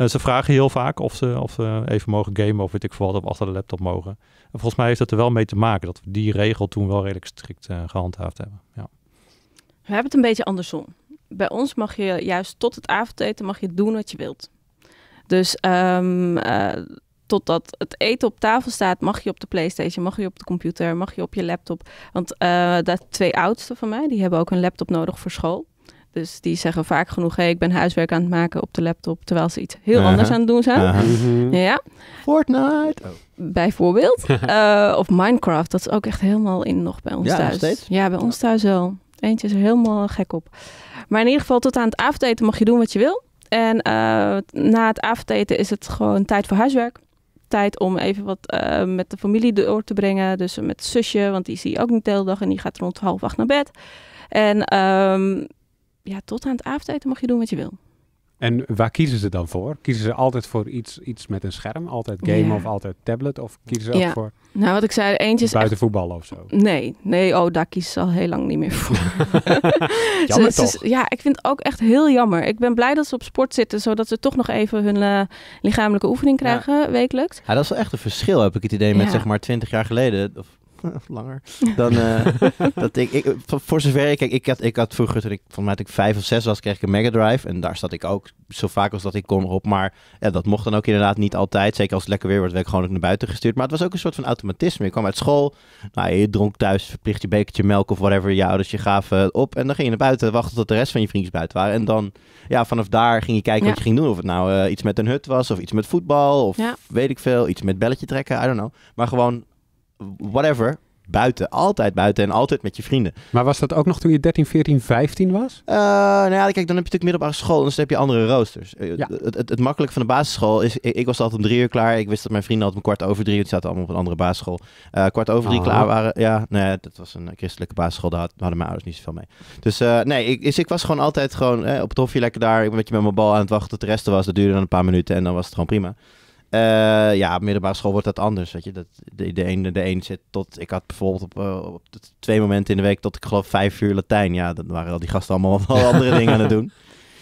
D: ze vragen heel vaak of ze, of ze even mogen gamen of weet ik veel wat, of achter de laptop mogen. En volgens mij heeft dat er wel mee te maken dat we die regel toen wel redelijk strikt gehandhaafd hebben. Ja.
B: We hebben het een beetje andersom. Bij ons mag je juist tot het avondeten mag je doen wat je wilt. Dus um, uh, totdat het eten op tafel staat, mag je op de PlayStation, mag je op de computer, mag je op je laptop. Want uh, twee oudsten van mij, die hebben ook een laptop nodig voor school. Dus die zeggen vaak genoeg: hey, ik ben huiswerk aan het maken op de laptop. Terwijl ze iets heel anders aan het doen zijn. Mhm. ja. Fortnite. Oh. Bijvoorbeeld. Eh, of Minecraft. Dat is ook echt helemaal in nog bij ons ja, thuis. ja, bij ons thuis wel. Eentje is er helemaal gek op. Maar in ieder geval, tot aan het avondeten mag je doen wat je wil. En eh, na het avondeten is het gewoon tijd voor huiswerk tijd om even wat eh, met de familie door te brengen. Dus met zusje, want die zie je ook niet de hele dag en die gaat rond half acht naar bed. En ehm, ja, tot aan het avondeten mag je doen wat je wil.
C: En waar kiezen ze dan voor? Kiezen ze altijd voor iets, iets met een scherm? Altijd game of altijd tablet? Of kiezen ze ook voor... Nou, wat ik zei, eentje Buiten voetbal of zo?
B: Nee, nee, oh, daar kiezen ze al heel lang niet meer voor. toch? ja, ik vind het ook echt heel jammer. Ik ben blij dat ze op sport zitten, zodat ze toch nog even hun eh, lichamelijke oefening krijgen wekelijks.
A: Ja, dat is wel echt een verschil, heb ik het idee, met zeg maar twintig jaar geleden. Of of langer, dan eh, dat ik, voor zover ik, ik had, ik had vroeger, toen ik, van mij ik vijf of zes was, kreeg ik een Mega Drive en daar zat ik ook zo vaak als dat ik kon op, maar ja, dat mocht dan ook inderdaad niet altijd, zeker als het lekker weer wordt, werd ik gewoon ook naar buiten gestuurd, maar het was ook een soort van automatisme. Je kwam uit school, nou, je dronk thuis verplicht je bekertje melk of whatever je ouders je gaven op en dan ging je naar buiten wachten tot de rest van je vriendjes buiten waren en dan, ja, vanaf daar ging je kijken wat je ging doen, of het nou eh, iets met een hut was of iets met voetbal of weet ik veel, iets met belletje trekken, I don't know, maar gewoon whatever, buiten. Altijd buiten en altijd met je vrienden.
C: Maar was dat ook nog toen je 13, 14, 15 was?
A: Uh, nou ja, kijk, dan heb je natuurlijk middelbare school. en dan heb je andere roosters. Eh, het, het, makkelijke van de basisschool is... Ik, ik, was altijd om drie uur klaar. Ik wist dat mijn vrienden altijd om kwart over drie... ze zaten allemaal op een andere basisschool. Uh, kwart over drie oh. klaar waren... Ja, nee, nou dat was een christelijke basisschool. Daar hadden mijn ouders niet zoveel mee. Dus nee, ik, dus ik was gewoon altijd gewoon... op het hofje lekker daar. Ik ben met je met mijn bal aan het wachten tot de rest was. Dat duurde dan een paar minuten en dan was het gewoon prima. Eh, ja, op middelbare school wordt dat anders. Weet je? Dat, de, de, een, de ene zit tot. Ik had bijvoorbeeld op, eh, op twee momenten in de week tot ik geloof vijf uur Latijn. Ja, dan waren al die gasten allemaal wel andere dingen aan het doen.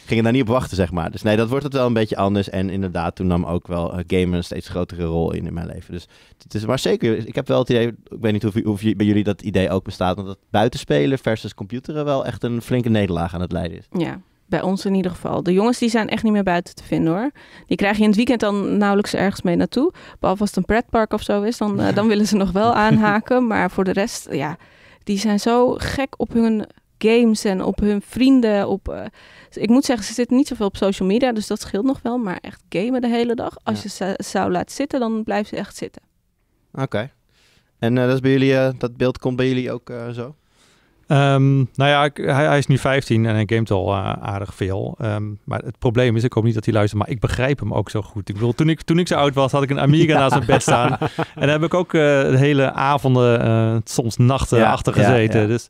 A: Gingen daar niet op wachten, zeg maar. Dus nee, dat wordt het wel een beetje anders. En inderdaad, toen nam ook wel uh, gamen een steeds grotere rol in in mijn leven. Dus het is maar zeker. Ik heb wel het idee. Ik weet niet of hoe bij jullie dat idee ook bestaat. Want dat buitenspelen versus computeren wel echt een flinke nederlaag aan het leiden is.
B: Ja bij ons in ieder geval. De jongens die zijn echt niet meer buiten te vinden hoor. Die krijg je in het weekend dan nauwelijks ergens mee naartoe. Behalve als het een pretpark of zo is, dan, eh, dan willen ze nog wel aanhaken. maar voor de rest, ja, die zijn zo gek op hun games en op hun vrienden. Op, eh, ik moet zeggen, ze zitten niet zoveel op social media, dus dat scheelt nog wel. Maar echt gamen de hele dag. Als je ze zou laten zitten, dan blijven ze echt zitten.
A: Oké. En eh, dat, is bij jullie, dat beeld komt bij jullie ook zo?
D: Ehm, nou ja, hij, is nu 15 en hij gamet al eh, aardig veel. Ehm, maar het probleem is, ik hoop niet dat hij luistert, maar ik begrijp hem ook zo goed. Ik bedoel, toen ik, toen ik zo oud was, had ik een Amiga naast mijn bed staan. En
A: daar heb ik ook eh, de hele avonden, eh, soms nachten achter gezeten. Ja, dus,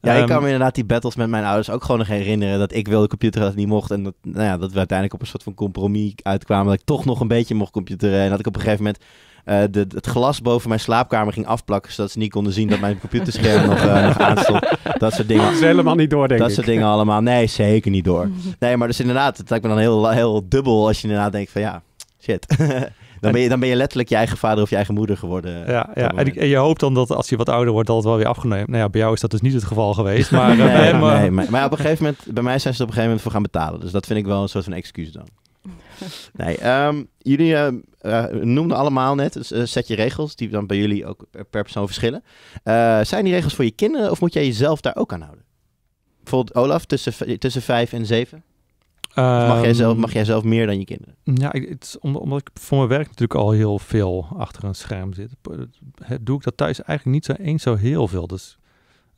A: ja, ik ehm, kan me inderdaad die battles met mijn ouders ook gewoon nog herinneren. Dat ik wilde computeren, dat het niet mocht. En dat, nou ja, dat we uiteindelijk op een soort van compromis uitkwamen. Dat ik toch nog een beetje mocht computeren. En dat ik op een gegeven moment eh, het glas boven mijn slaapkamer ging afplakken, zodat ze niet konden zien dat mijn computerscherm nog, uh, Dat soort dingen. Ze helemaal niet door, denk dat ik. Dat soort dingen allemaal. Nee, zeker niet door. Nee, maar dus inderdaad, het lijkt me dan heel, heel dubbel als je inderdaad denkt van ja, shit. Dan ben, je, dan ben je letterlijk je eigen vader of je eigen moeder geworden. Ja, ja. En,
D: je hoopt dan dat als je wat ouder wordt, dat het wel weer afgenomen. Nou ja, bij jou is dat dus niet het geval geweest. Maar, eh, nee, maar,
A: maar, op een gegeven moment, bij mij zijn ze op een gegeven moment voor gaan betalen. Dus dat vind ik wel een soort van excuus dan. nee, ehm, jullie eh, eh, noemden allemaal net dus, een eh, setje regels die dan bij jullie ook per persoon verschillen. zijn die regels voor je kinderen of moet jij jezelf daar ook aan houden? Bijvoorbeeld Olaf, tussen, tussen vijf en zeven? mag, jij zelf, mag ehm, jij zelf meer dan je kinderen?
D: Ja, het is omdat ik voor mijn werk natuurlijk al heel veel achter een scherm zit, doe ik dat thuis eigenlijk niet zo eens zo heel veel. Dus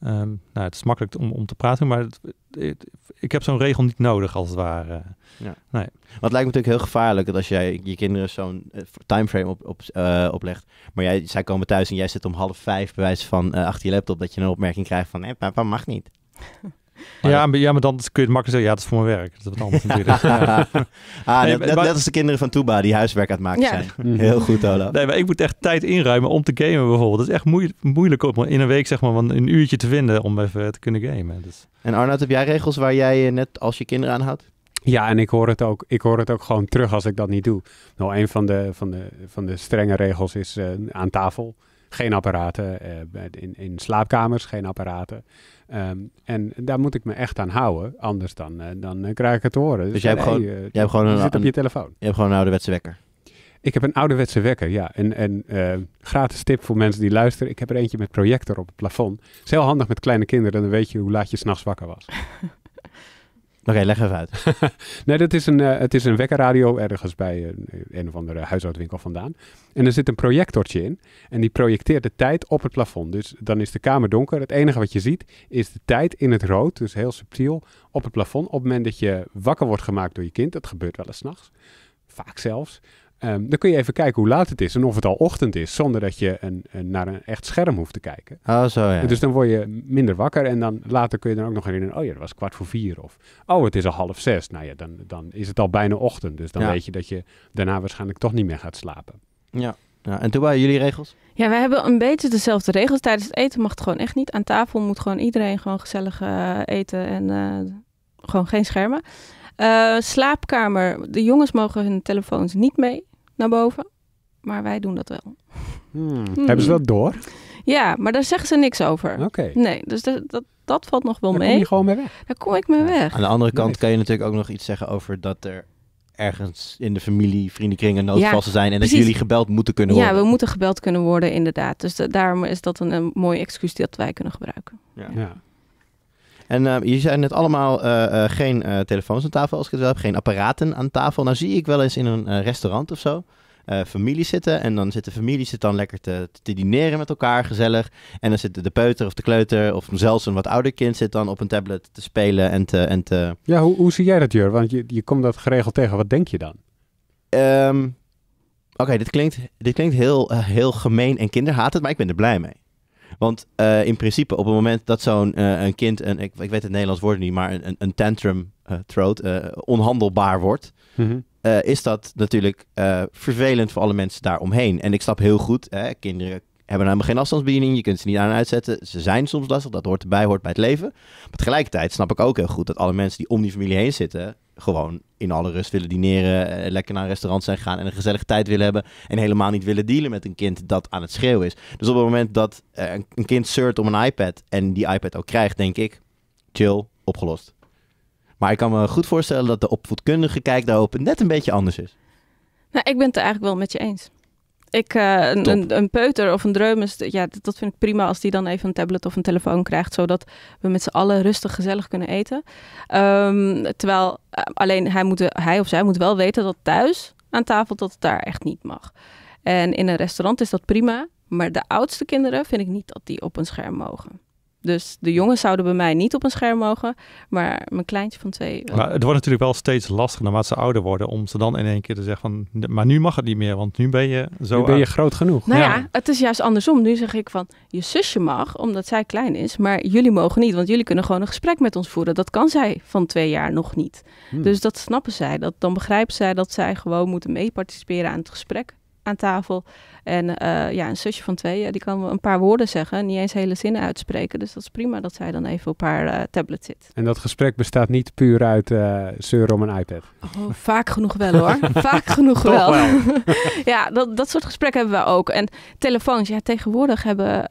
D: Ehm, nou, het is makkelijk om, om te praten, maar
A: ik heb zo'n regel niet nodig, als het ware. Ja. Nee. Wat lijkt me natuurlijk heel gevaarlijk, dat als jij je kinderen zo'n eh, timeframe op, op, eh, oplegt, maar jij, zij komen thuis en jij zit om half vijf bij wijze van eh, achter je laptop, dat je een opmerking krijgt van, nee, papa mag niet.
D: ja, maar, ja, maar dan kun je het makkelijk zeggen, ja, dat is voor mijn werk. Dat is wat anders natuurlijk. ah, dat, maar, net, als
A: de kinderen van Toeba die huiswerk aan het maken ja. zijn. Mhm. Heel goed, Ola.
D: Nee, maar ik moet echt tijd inruimen om te gamen bijvoorbeeld. Dat is echt moeilijk, moeilijk om in een week zeg maar een uurtje
C: te vinden om even te kunnen gamen. Dus.
A: En Arnoud, heb jij regels waar jij eh, net als je kinderen aan houdt?
C: Ja, en ik hoor, het ook, ik hoor het ook gewoon terug als ik dat niet doe. Nou, een van de, van de, van de strenge regels is eh, aan tafel geen apparaten. Eh, in, in slaapkamers geen apparaten. Ehm, en daar moet ik me echt aan houden, anders dan, eh, dan eh, krijg ik het te horen. Dus, dus eh, jij, hebt gewoon, jij hebt gewoon een... zit op je telefoon. Je hebt gewoon een ouderwetse wekker. Ik heb een ouderwetse wekker, ja. En, en gratis tip voor mensen die luisteren. Ik heb er eentje met projector op het plafond. Het is heel handig met kleine kinderen. Dan weet je hoe laat je s'nachts wakker was. Oké, okay, leg even uit. nee, dat is een, eh, het is een wekkerradio ergens bij eh, een of andere huishoudwinkel vandaan. En er zit een projectortje in. En die projecteert de tijd op het plafond. Dus dan is de kamer donker. Het enige wat je ziet is de tijd in het rood. Dus heel subtiel op het plafond. Op het moment dat je wakker wordt gemaakt door je kind. Dat gebeurt wel eens nachts, Vaak zelfs. Ehm, dan kun je even kijken hoe laat het is en of het al ochtend is, zonder dat je een, een, naar een echt scherm hoeft te kijken. Ah, zo ja. Dus dan word je minder wakker en dan later kun je dan ook nog herinneren, oh ja, dat was kwart voor vier of oh, het is al half zes. Nou ja, dan, dan is het al bijna ochtend, dus dan weet je dat je daarna waarschijnlijk toch niet meer gaat slapen. Ja. en toen waren jullie regels?
B: Ja, wij hebben een beetje dezelfde regels. Tijdens het eten mag het gewoon echt niet. Aan tafel moet gewoon iedereen gewoon gezellig eh, eten en eh, gewoon geen schermen. Eh, slaapkamer, de jongens mogen hun telefoons niet mee naar boven. Maar wij doen dat wel.
C: Hmm. Hmm. Hebben ze wel door?
B: Ja, maar daar zeggen ze niks over. Oké. Nee, dus dat, dat, dat, valt nog wel mee. Daar kom je gewoon mee weg. Daar kom ik mee weg. Aan de andere kant
A: kan je natuurlijk ook nog iets zeggen over dat er ergens in de familie, vriendenkringen noodvallen zijn. En dat jullie gebeld moeten kunnen worden. Ja, we
B: moeten gebeld kunnen worden, inderdaad. Dus daarom is dat een, een mooi excuus dat wij kunnen gebruiken.
C: ja. ja.
A: En uh, eh, je zei net allemaal eh, eh, geen telefoons aan tafel, als ik het wel heb, geen apparaten aan tafel. Nou zie ik wel eens in een restaurant of zo. familie zitten en dan zit de familie zit dan lekker te, te dineren met elkaar, gezellig. En dan zit de peuter of de kleuter of zelfs een wat ouder kind zit dan op een tablet te spelen en te... En te...
C: Ja, hoe, hoe zie jij dat, Jur? Want je, je komt dat geregeld tegen. Wat denk je dan?
A: Ehm, oké, dit, klinkt, dit klinkt heel, heel gemeen en kinderhatend, maar ik ben er blij mee. Want eh, in principe, op het moment dat zo'n eh, een kind, een, ik, ik, weet het Nederlands woord niet, maar een, een tantrum uh, throat onhandelbaar wordt, mhm. is dat natuurlijk vervelend voor alle mensen daaromheen. En ik snap heel goed, hè, kinderen hebben namelijk geen afstandsbediening, je kunt ze niet aan en uitzetten. Ze zijn soms lastig, dat hoort erbij, hoort bij het leven. Maar tegelijkertijd snap ik ook heel goed dat alle mensen die om die familie heen zitten, gewoon in alle rust willen dineren, eh, lekker naar een restaurant zijn gegaan en een gezellige tijd willen hebben. En helemaal niet willen dealen met een kind dat aan het schreeuwen is. Dus op het moment dat eh, een kind surt om een iPad en die iPad ook krijgt, denk ik, chill, opgelost. Maar ik kan me goed voorstellen dat de opvoedkundige kijk daarop net een beetje anders is.
B: Nou, ik ben het er eigenlijk wel met je eens. Ik, eh, een, een, een, peuter of een dreum, is, ja, dat, vind ik prima als die dan even een tablet of een telefoon krijgt. Zodat we met z'n allen rustig gezellig kunnen eten. Ehm, terwijl eh, alleen hij, moet, hij of zij moet wel weten dat thuis aan tafel dat het daar echt niet mag. En in een restaurant is dat prima. Maar de oudste kinderen vind ik niet dat die op een scherm mogen. Dus de jongens zouden bij mij niet op een scherm mogen, maar mijn kleintje van twee. Maar het
D: wordt natuurlijk wel steeds lastiger naarmate ze ouder worden, om ze dan in één keer te zeggen van, maar nu mag het niet meer, want nu ben je zo. Nu ben je
C: groot genoeg. Nou ja.
B: het is juist andersom. Nu zeg ik van, je zusje mag, omdat zij klein is, maar jullie mogen niet, want jullie kunnen gewoon een gesprek met ons voeren. Dat kan zij van twee jaar nog niet. Hmm. Dus dat snappen zij. Dat, dan begrijpen zij dat zij gewoon moeten meeparticiperen aan het gesprek aan tafel. En eh, ja, een zusje van twee, eh, die kan een paar woorden zeggen, niet eens hele zinnen uitspreken. Dus dat is prima dat zij dan even op haar eh, tablet zit.
C: En dat gesprek bestaat niet puur uit uh, zeuren om een iPad?
B: Oh, vaak genoeg wel hoor. vaak genoeg wel. ja, dat, dat soort gesprekken hebben we ook. En telefoons, ja, tegenwoordig hebben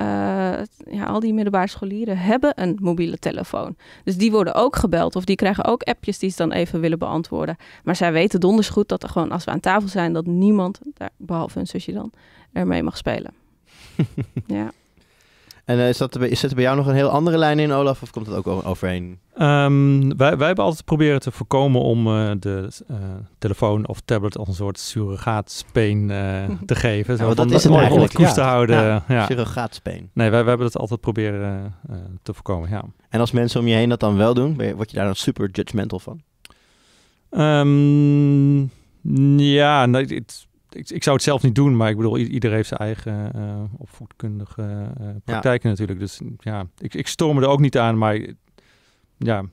B: ja, al die middelbare scholieren hebben een mobiele telefoon. Dus die worden ook gebeld of die krijgen ook appjes die ze dan even willen beantwoorden. Maar zij weten donders goed dat er gewoon als we aan tafel zijn, dat niemand, daar, behalve hun zusje dan, ermee mag spelen. ja.
A: En uh, is, dat, is er bij jou nog een heel andere lijn in, Olaf, of komt dat ook overheen?
D: Ehm, wij, wij hebben altijd proberen te voorkomen om eh, de eh, telefoon of tablet als een soort surrogaatspeen te geven. Zo, ja, dat om, is het om, eigenlijk. het koest te houden. Ja, ja.
A: Nee, wij, wij hebben dat altijd proberen te voorkomen, ja. En als mensen om je heen dat dan wel doen, word je daar dan super judgmental van?
D: Ehm, ja, het, ik, ik, zou het zelf
A: niet doen, maar ik bedoel,
D: iedereen heeft zijn eigen uh, opvoedkundige eh, praktijken natuurlijk. Dus ja, ik, ik
A: me er ook niet aan, maar ja.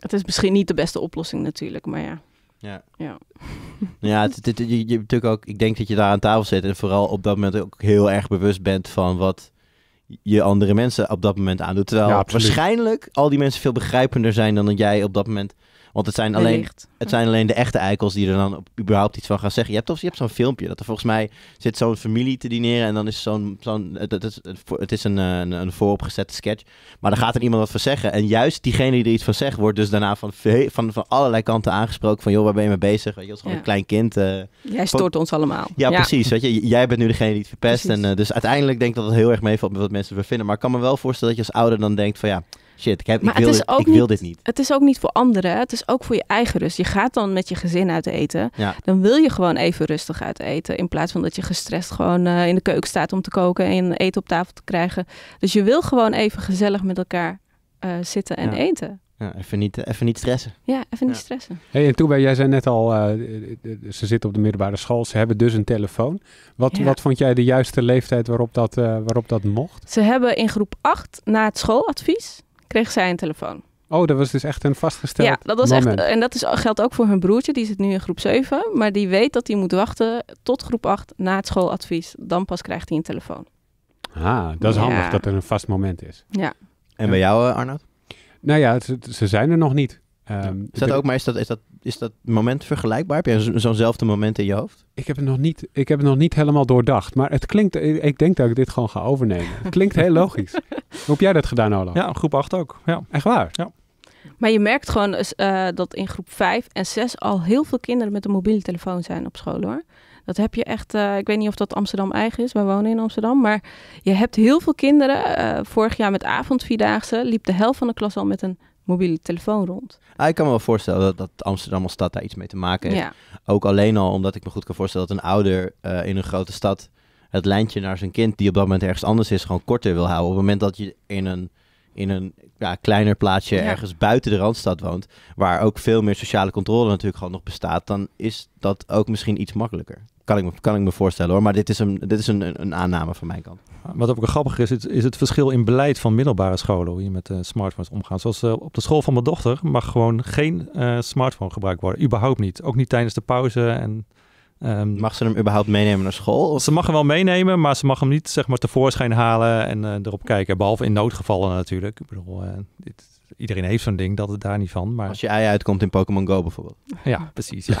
B: Het is misschien niet de beste oplossing natuurlijk, maar ja. Ja. Ja,
A: ja het, het, je, je, natuurlijk ook, ik denk dat je daar aan tafel zit en vooral op dat moment ook heel erg bewust bent van wat je andere mensen op dat moment aandoet. Terwijl ja, waarschijnlijk al die mensen veel begrijpender zijn dan dat jij op dat moment want het zijn, alleen, het zijn alleen de echte eikels die er dan op, überhaupt iets van gaan zeggen. Je hebt, je hebt zo'n filmpje dat er volgens mij zit zo'n familie te dineren en dan is zo'n... zo'n het, is, een, eh, een, een vooropgezette sketch, maar daar gaat er iemand wat van zeggen. En juist diegene die er iets van zegt, wordt dus daarna van, van, van, allerlei kanten aangesproken van joh, waar ben je mee bezig? je, als gewoon een klein kind. Eh.
B: jij stoort ons allemaal. Ja, precies.
A: Weet je, jij bent nu degene die het verpest. En, eh, dus uiteindelijk denk ik dat het heel erg meevalt met wat mensen ervan vinden. Maar ik kan me wel voorstellen dat je als ouder dan denkt van ja shit, ik, maar wil, dit, niet,
B: Het is ook niet voor anderen, het is ook voor je eigen rust. Je gaat dan met je gezin uit eten. Dan wil je gewoon even rustig uit eten. In plaats van dat je gestrest gewoon eh, in de keuken staat om te koken en eten op tafel te krijgen. Dus je wil gewoon even gezellig met elkaar eh, zitten en eten.
C: Ja, even niet, eh, even niet stressen.
B: Ja, even niet stressen.
C: Hey, en toen jij zei net al, ze zitten op de middelbare school, ze hebben dus een telefoon. Wat, wat vond jij de juiste leeftijd waarop dat, waarop dat mocht?
B: Ze hebben in groep 8 na het schooladvies, kreeg zij een telefoon.
C: Oh, dat was dus echt een vastgestelde Ja, dat was echt. En dat is, geldt
B: ook voor hun broertje, die zit nu in groep 7. Maar die weet dat hij moet wachten tot groep 8 na het schooladvies. Dan pas krijgt hij een telefoon.
C: Ah, dat is handig dat er een vast moment is. Ja. En bij jou, eh, Arnoud? Nou ja, ze zijn er nog niet. Ehm, is dat ook, maar is dat, is, dat, is
A: dat moment vergelijkbaar? Heb je zo'nzelfde moment in je hoofd?
C: Ik heb, het nog niet, ik heb het nog niet helemaal doordacht. Maar het klinkt, eh, ik denk dat ik dit gewoon ga overnemen. Het klinkt heel logisch. Hoe heb jij dat gedaan, Olaf? Ja, groep 8 ook. Ja. Echt waar? Ja.
B: Maar je merkt gewoon eh, dat in groep 5 en 6 al heel veel kinderen met een mobiele telefoon zijn op school hoor. Dat heb je echt, eh, ik weet niet of dat Amsterdam eigen is, wij wonen in Amsterdam. Maar je hebt heel veel kinderen. vorig jaar met avondvierdaagse liep de helft van de klas al met een mobiele telefoon rond.
A: ik kan me wel voorstellen dat, Amsterdam als stad daar iets mee te maken heeft. Ja. Ook alleen al omdat ik me goed kan voorstellen dat een ouder eh, in een grote stad het lijntje naar zijn kind, die op dat moment ergens anders is, gewoon korter wil houden. Op het moment dat je in een, in een ja, kleiner plaatsje ergens buiten de randstad woont, waar ook veel meer sociale controle natuurlijk gewoon nog bestaat, dan is dat ook misschien iets makkelijker. Kan ik, me, kan ik me voorstellen hoor, maar dit is een, dit is een, een aanname van mijn kant. Ah, wat
D: ook grappig is, is het verschil in beleid van middelbare scholen, hoe je met uh, smartphones omgaan. Zoals uh, op de school van mijn dochter mag gewoon geen eh, smartphone gebruikt worden, überhaupt niet. Ook niet tijdens de pauze en... Ehm, mag ze hem überhaupt meenemen naar school? Ze mag hem wel meenemen, maar ze mag hem niet zeg maar, tevoorschijn halen en erop kijken. Behalve in noodgevallen natuurlijk. Ik bedoel, dit, iedereen heeft zo'n ding, dat het daar niet van. Maar... Als
A: je ei uitkomt in Pokémon Go bijvoorbeeld.
B: Ja, precies. Ja.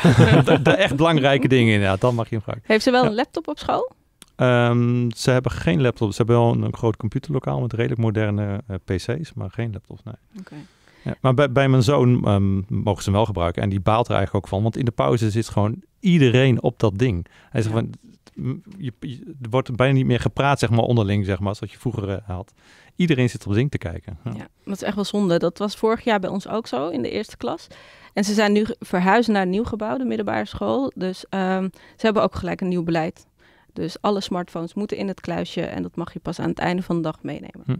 B: de, echt belangrijke dingen inderdaad, dan mag je hem
D: gebruiken. Heeft ze wel een
B: laptop op school?
D: Ehm, ze hebben geen laptop. Ze hebben wel een, groot computerlokaal met redelijk moderne eh, PC's, maar geen laptop. Nee. Okay. Ja, maar bij, mijn zoon ehm, mogen ze hem wel gebruiken. En die baalt er eigenlijk ook van. Want in de pauze zit gewoon iedereen op dat ding. Hij zegt van, je, er wordt bijna niet meer gepraat, zeg maar, onderling, zeg maar, als wat je vroeger eh, had. Iedereen zit op zink te kijken.
B: Ja. dat is echt wel zonde. Dat was vorig jaar bij ons ook zo, in de eerste klas. En ze zijn nu verhuisd naar een nieuw gebouw, de middelbare school. Dus ehm, ze hebben ook gelijk een nieuw beleid. Dus alle smartphones moeten in het kluisje en dat mag je pas aan het einde van de dag meenemen.
C: Hm.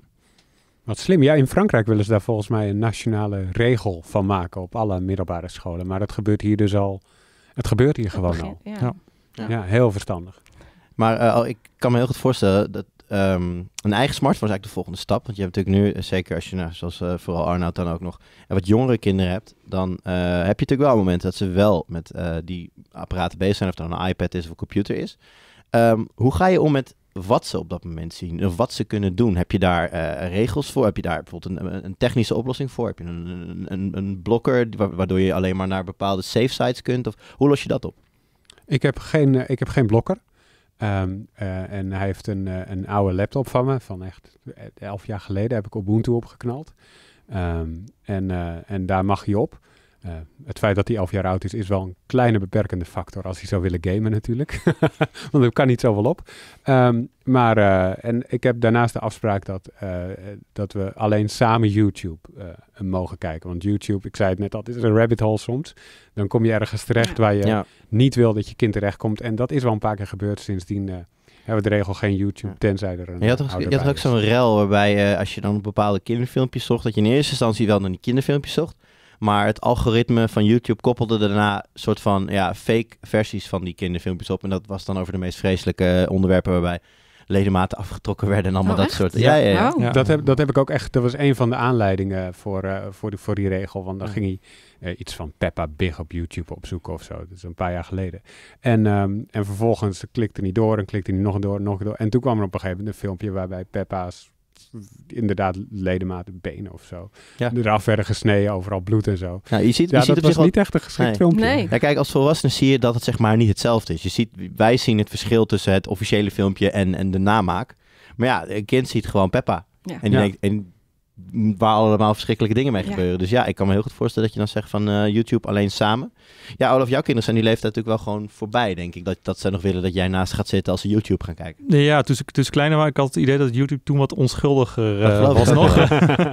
C: Wat slim. Ja, in Frankrijk willen ze daar volgens mij een nationale regel van maken op alle middelbare scholen. Maar dat gebeurt hier dus al. Het gebeurt hier gewoon al. ja. Ja, heel verstandig. Maar eh,
A: ik kan me heel goed voorstellen dat ehm, een eigen smartphone is eigenlijk de volgende stap. Want je hebt natuurlijk nu, eh, zeker als je, nou, zoals eh, vooral Arnoud dan ook nog, wat jongere kinderen hebt, dan heb je natuurlijk wel momenten dat ze wel met die apparaten bezig zijn, of dan nou een iPad is of een computer is. Ehm, hoe ga je om met wat ze op dat moment zien of wat ze kunnen doen. Heb je daar regels voor? Heb je daar bijvoorbeeld een, een, technische oplossing voor? Heb je een, een, een blokker waardoor je alleen maar naar bepaalde safe
C: sites kunt? Of hoe los je dat op? Ik heb geen, eh, ik heb geen blokker. Ehm, eh, en hij heeft een, eh, een oude laptop van me, van echt elf jaar geleden heb ik Ubuntu opgeknald. Ehm, en, en daar mag hij op. Eh, het feit dat hij elf jaar oud is, is wel een kleine beperkende factor als hij zou willen gamen natuurlijk. Want dat kan niet zo wel op. Ehm, maar, eh, en ik heb daarnaast de afspraak dat, eh, dat we alleen samen YouTube mogen kijken. Want YouTube, ik zei het net al, is een rabbit hole soms. Dan kom je ergens terecht waar je niet wil dat je kind terecht komt. En dat is wel een paar keer gebeurd sindsdien hebben we de regel geen YouTube, tenzij er een Je had, toch, ook
A: zo'n rel waarbij als je dan bepaalde kinderfilmpjes zocht, dat je in eerste instantie wel naar die kinderfilmpjes zocht. Maar het algoritme van YouTube koppelde daarna soort van ja, fake versies van die kinderfilmpjes op. En dat was dan over de meest vreselijke eh, onderwerpen
C: waarbij ledematen afgetrokken werden en allemaal oh, dat soort. Ja, ja, ja. Dat, heb, dat heb ik ook echt. Dat was een van de aanleidingen voor, eh, voor, die, voor die regel. Want dan ging hij eh, iets van Peppa Big op YouTube opzoeken of zo. Dat is een paar jaar geleden. En, ehm, en vervolgens klikte hij door en klikte hij nog door, nog door. En toen kwam er op een gegeven moment een filmpje waarbij Peppa's inderdaad ledematen, benen of zo. Ja. Eraf werden gesneden, overal bloed en zo. Ja, je ziet, dat ziet was wel... niet echt een geschikt nee. filmpje. Nee.
A: Ja, kijk, als volwassenen zie je dat het zeg maar niet hetzelfde is. Je ziet, wij zien het verschil tussen het officiële filmpje en, en de namaak. Maar ja, een kind ziet gewoon Peppa. Ja. En die denkt... En waar allemaal verschrikkelijke dingen mee gebeuren. Dus ja, ik kan me heel goed voorstellen dat je dan zegt van eh, YouTube alleen samen. Ja, Olaf, jouw kinderen zijn die leeftijd natuurlijk wel gewoon voorbij, denk ik. Dat, dat zij nog willen dat jij naast gaat zitten als ze YouTube gaan kijken.
D: Ja, toen, toen ik kleiner was, ik had het idee dat YouTube toen wat onschuldiger eh, was nog.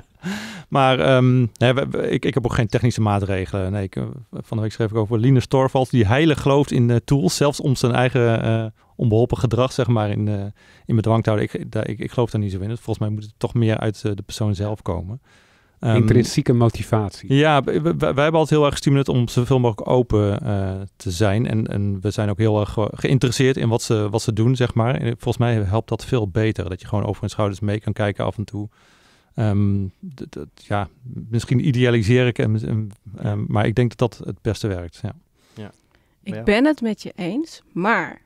D: maar ehm, ik, ik heb ook geen technische maatregelen. Nee, ik, eh, van de week schreef ik over Linus Torvalds, die heilig gelooft in uh, tools, zelfs om zijn eigen onbeholpen gedrag zeg maar, in, eh, in bedwang te houden. Ik, ik, ik geloof daar niet zo in. Dus volgens mij moet het toch meer uit eh, de persoon zelf komen.
C: Ehm, Intrinsieke motivatie.
D: Ja, wij, wij hebben altijd heel erg gestimuleerd om zoveel mogelijk open eh, te zijn. En, en we zijn ook heel erg geïnteresseerd in wat ze, wat ze doen, zeg maar. En volgens mij helpt dat veel beter. Dat je gewoon over hun schouders mee kan kijken af en toe. Ehm, ja, misschien idealiseer ik hem, ehm, maar ik denk dat dat het beste werkt. Ja.
B: Ja. Ik ben het met je eens, maar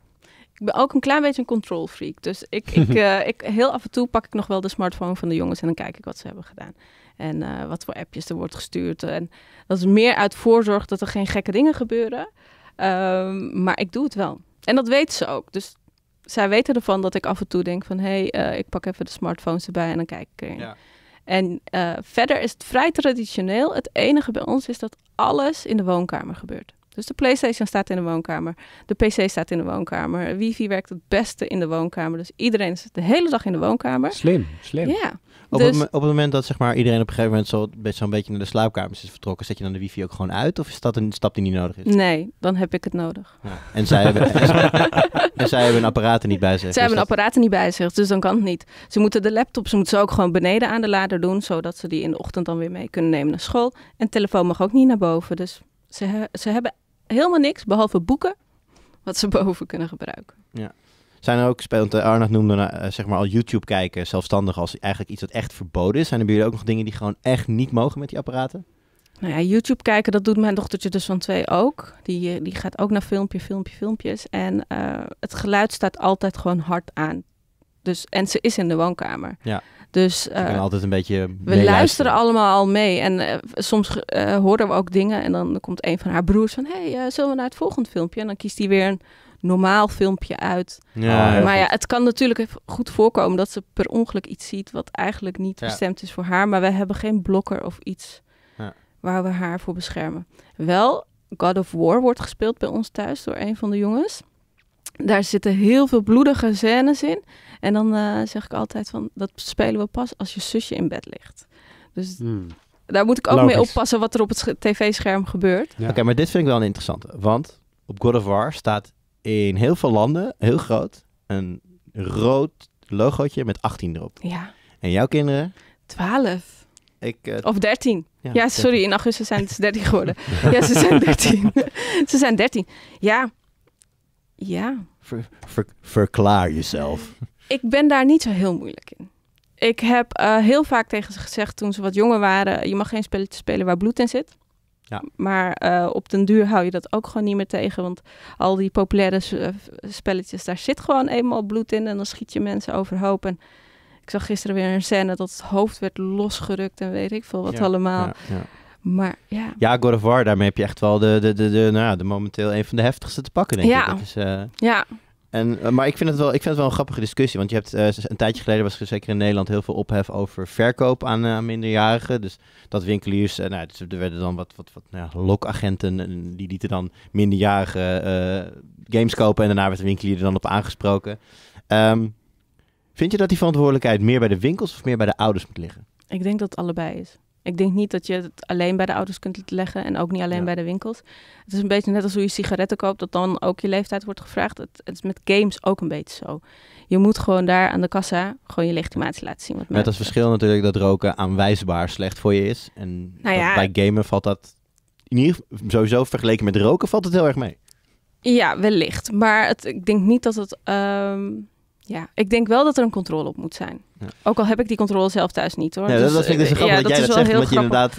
B: ik ben ook een klein beetje een control freak. Dus ik, ik, eh, ik, heel af en toe pak ik nog wel de smartphone van de jongens en dan kijk ik wat ze hebben gedaan. En eh, wat voor appjes er wordt gestuurd. En dat is meer uit voorzorg dat er geen gekke dingen gebeuren. Ehm, maar ik doe het wel. En dat weten ze ook. Dus zij weten ervan dat ik af en toe denk van... hé, hey, eh, ik pak even de smartphones erbij en dan kijk ik erin. Ja. En verder is het vrij traditioneel. Het enige bij ons is dat alles in de woonkamer gebeurt. Dus de PlayStation staat in de woonkamer. De PC staat in de woonkamer. Wifi werkt het beste in de woonkamer. Dus iedereen is de hele dag in de woonkamer. Slim, slim. Ja. Op, het, dus- op
A: het moment dat zeg maar, iedereen op een gegeven moment zo'n zo, beetje naar de slaapkamers is vertrokken, zet je dan de wifi ook gewoon uit? Of is dat een stap die niet nodig is?
B: Nee, dan heb ik het nodig. Ja. En, zij hebben, en, zij, hebben een apparaat
A: apparaten niet bij zich. Zij dus hebben hebben dat...
B: apparaten niet bij zich, dus dan kan het niet. Ze moeten de laptop, ze moeten ze ook gewoon beneden aan de lader doen, zodat ze die in de ochtend dan weer mee kunnen nemen naar school. En telefoon mag ook niet naar boven, dus ze, ze hebben helemaal niks behalve boeken wat ze boven kunnen gebruiken.
A: Ja. Zijn er ook, want eh, Arnold noemde uh, zeg maar al YouTube kijken zelfstandig als eigenlijk iets wat echt verboden is. Zijn er bij jullie ook nog dingen die gewoon echt niet mogen met die apparaten?
B: Nou ja, YouTube kijken, dat doet mijn dochtertje dus van twee ook. Die, eh, die gaat ook naar filmpje, filmpje, filmpjes. En het geluid staat altijd gewoon hard aan. Dus, en ze is in de woonkamer. Ja. Dus, dus eh, We luisteren. allemaal al mee. En eh, soms eh, horen we ook dingen. En dan komt een van haar broers van: hey, zullen we naar het volgende filmpje? En dan kiest hij weer een normaal filmpje uit. Oh, maar ja, het kan natuurlijk goed voorkomen dat ze per ongeluk iets ziet wat eigenlijk niet bestemd is voor haar. Maar we hebben geen blokker of iets waar we haar voor beschermen. Wel, God of War wordt gespeeld bij ons thuis door een van de jongens daar zitten heel veel bloedige scènes in. En dan eh, zeg ik altijd van, dat spelen we pas als je zusje in bed ligt. Dus hmm. daar moet ik ook mee oppassen wat er op het tv-scherm gebeurt.
A: Oké, maar dit vind ik wel interessant. Want op God of War staat in heel veel landen, heel groot, een rood logootje met 18 erop. Ja. En jouw kinderen?
B: 12.
A: Ik, eh, of 13. Ja, sorry,
B: in augustus zijn ze 13 geworden. ja, ze zijn 13. ze zijn 13. Ja, ja.
A: Ver, verklaar jezelf.
B: Ik ben daar niet zo heel moeilijk in. Ik heb eh, heel vaak tegen ze gezegd toen ze wat jonger waren: je mag geen spelletjes spelen waar bloed in zit. Ja. Maar eh, op den duur hou je dat ook gewoon niet meer tegen. Want al die populaire eh, spelletjes, daar zit gewoon eenmaal bloed in. En dan schiet je mensen overhoop. En ik zag gisteren weer een scène dat het hoofd werd losgerukt en weet ik veel wat ja, allemaal. Ja, maar ja.
A: Ja, God of War, daarmee heb je echt wel de, de, de, de, nou, de momenteel een van de heftigste te pakken, denk ja. ik. Dat is, eh, Ja. En, eh, maar ik vind, het wel, ik vind het wel een grappige discussie. Want je hebt eh, een tijdje geleden was er zeker in Nederland heel veel ophef over verkoop aan minderjarigen. Dus dat winkeliers, nou, dus er werden dan wat, wat, wat nou, lokagenten. Die lieten dan minderjarige games kopen. En daarna werd de winkelier er dan op aangesproken. Ehm, vind je dat die verantwoordelijkheid meer bij de winkels of meer bij de ouders moet liggen?
B: Ik denk dat het allebei is. Ik denk niet dat je het alleen bij de ouders kunt leggen en ook niet alleen bij de winkels. Het is een beetje net als hoe je sigaretten koopt, dat dan ook je leeftijd wordt gevraagd. Het, is met games ook een beetje zo. Je moet gewoon daar aan de kassa gewoon je legitimatie laten zien. Met
A: als verschil natuurlijk dat roken aanwijsbaar slecht voor je is. En nou bij gamen valt dat, in ieder geval, sowieso vergeleken met roken, valt het heel erg mee.
B: Ja, wellicht. Maar het, ik denk niet dat het... Ehm, ja, ik denk wel dat er een controle op moet zijn. Ook al heb ik die controle zelf thuis niet hoor. Ja, dus, dat, vind ik dus eh, grappig dat, dat jij dat zegt. je inderdaad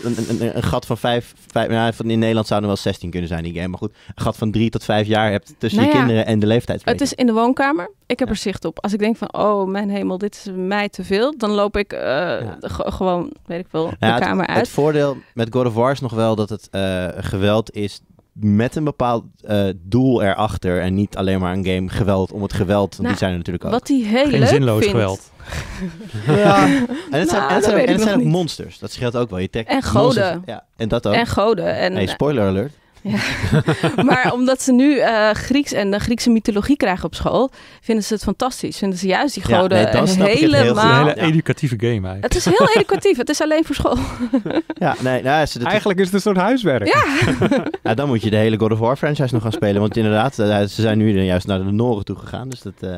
A: een, gat van vijf, vijf nou, van in Nederland zouden wel 16 kunnen zijn die game. Maar goed, een gat van drie tot vijf jaar hebt tussen nou je kinderen en de leeftijd. Het is
B: in de woonkamer. Ik heb er zicht op. Als ik denk van, oh mijn hemel, dit is mij te veel. Dan loop ik eh, gewoon, weet ik wel, de kamer uit. Het
A: voordeel met God of War is nog wel dat het eh, geweld is met een bepaald eh, doel erachter. En niet alleen maar een game geweld om het geweld. Want die nou, zijn natuurlijk ook. Wat die
B: Geen zinloos geweld. ja. En het zijn, nou, zijn, ook
A: monsters. Dat scheelt ook wel. Je en goden. ja, en dat ook. En goden. En, hey, spoiler alert.
B: Ja. maar omdat ze nu eh, Grieks en de Griekse mythologie krijgen op school, vinden ze het fantastisch. Vinden ze juist die goden ja, nee, helemaal... Het een hele
A: educatieve game
D: eigenlijk. Het is heel
B: educatief. het is alleen voor school.
A: ja, nee, nou, eigenlijk is het een soort huiswerk. Ja. Dan moet je de hele God of War franchise nog gaan spelen. Want inderdaad, eh, ze zijn nu juist naar de Noren toe gegaan. Dus dat... Eh,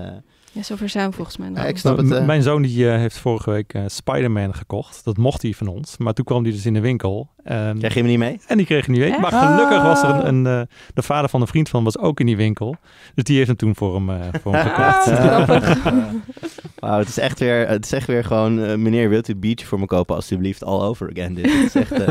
B: ja, zo verzuim volgens mij. Nou, eh. Mijn
A: zoon die, eh, heeft vorige week eh, Spider-Man gekocht. Dat mocht hij van ons.
D: Maar toen kwam hij dus in de winkel. En... Ehm, kreeg je hem niet mee? En die kreeg hem niet mee. Maar gelukkig was er een... Oh. een de vader van een vriend van was ook in die winkel. Dus die heeft hem toen voor hem, voor ah, gekocht.
A: Wauw, het, is echt weer, het is weer gewoon... meneer, wilt u een biertje voor me kopen alsjeblieft? All over again. Dit is echt...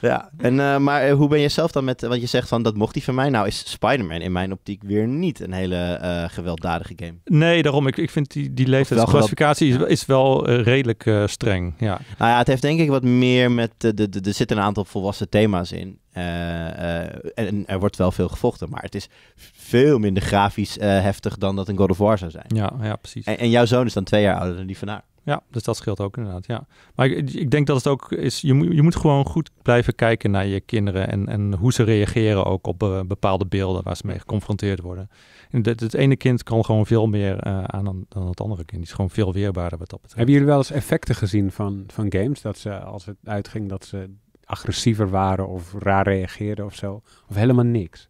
A: ja. En, eh, maar eh, hoe ben je zelf dan met, eh, want je zegt van dat mocht hij van mij. Nou is Spider-Man in mijn optiek weer niet een hele uh, gewelddadige game. Nee,
D: daarom. Ik, ik vind die, die leeftijdsclassificatie is, is wel redelijk streng. Ja.
A: Nou ja, het heeft denk ik wat meer met, de, de, de, er zitten een aantal volwassen thema's in. en er wordt wel veel gevochten, maar het is veel minder grafisch heftig dan dat een God of War zou zijn. Ja, ja precies. En, en, jouw zoon is dan twee jaar ouder dan die van haar.
D: Ja, dus dat scheelt ook inderdaad. Ja. Maar ik, ik denk dat het ook is, je, moet, je moet gewoon goed blijven kijken naar je kinderen en, en hoe ze reageren ook
C: op eh, bepaalde beelden waar ze mee geconfronteerd worden.
D: En dat, het ene kind kan gewoon veel meer eh,
C: aan dan, dan, het andere kind. Die is gewoon veel weerbaarder wat dat betreft. Hebben jullie wel eens effecten gezien van, van games? Dat ze als het uitging dat ze agressiever waren of raar reageerden of zo? Of helemaal niks?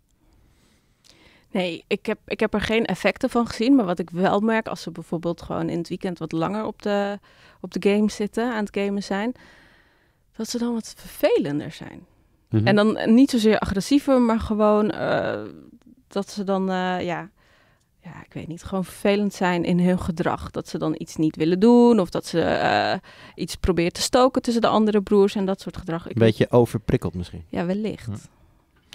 B: Nee, ik heb, ik heb er geen effecten van gezien. Maar wat ik wel merk, als ze bijvoorbeeld gewoon in het weekend wat langer op de, op de game zitten, aan het gamen zijn, dat ze dan wat vervelender zijn. Mhm. En dan niet zozeer agressiever, maar gewoon eh, dat ze dan, eh, ja, ja, ik weet niet, gewoon vervelend zijn in hun gedrag. Dat ze dan iets niet willen doen of dat ze eh, iets probeert te stoken tussen de andere broers en dat soort gedrag. Een beetje
A: overprikkeld misschien.
B: Ja, wellicht. Ja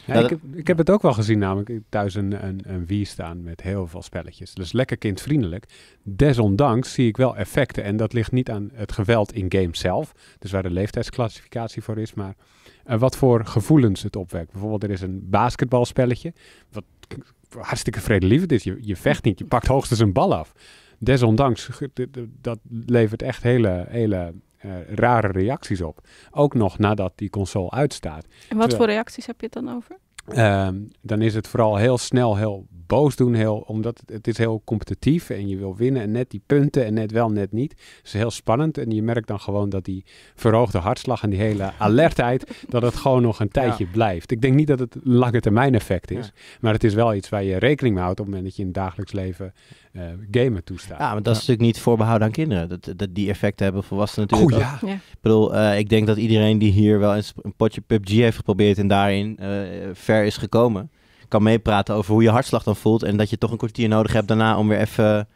B: ik, heb,
C: ik, heb, het ook wel gezien, namelijk thuis een, een, een Wii staan met heel veel spelletjes. Dus lekker kindvriendelijk. Desondanks zie ik wel effecten. En dat ligt niet aan het geweld in game zelf, dus waar de leeftijdsclassificatie voor is, maar eh, wat voor gevoelens het opwekt. Bijvoorbeeld, er is een basketbalspelletje, wat hartstikke vredelievend is. Je, je vecht niet, je pakt hoogstens een bal af. Desondanks, dat levert echt hele, hele eh, rare reacties op. Ook nog nadat die console uitstaat. En wat voor
B: reacties heb je het dan over?
C: Ehm, dan is het vooral heel snel heel boos doen, heel, omdat het, het, is heel competitief en je wil winnen en net die punten en net wel, net niet. Het is heel spannend en je merkt dan gewoon dat die verhoogde hartslag en die hele alertheid, dat het gewoon nog een tijdje blijft. Ik denk niet dat het een lange termijn effect is, maar het is wel iets waar je rekening mee houdt op het moment dat je in het dagelijks leven uh, gamen toestaat. Ja, maar dat is natuurlijk niet voorbehouden aan kinderen. Dat, dat die effecten hebben volwassenen natuurlijk ja. ja. Ik bedoel,
A: eh, ik denk dat iedereen die hier wel eens een potje PUBG heeft geprobeerd en daarin eh, ver is gekomen kan meepraten over hoe je hartslag dan voelt. En dat je toch een kwartier nodig hebt daarna om weer even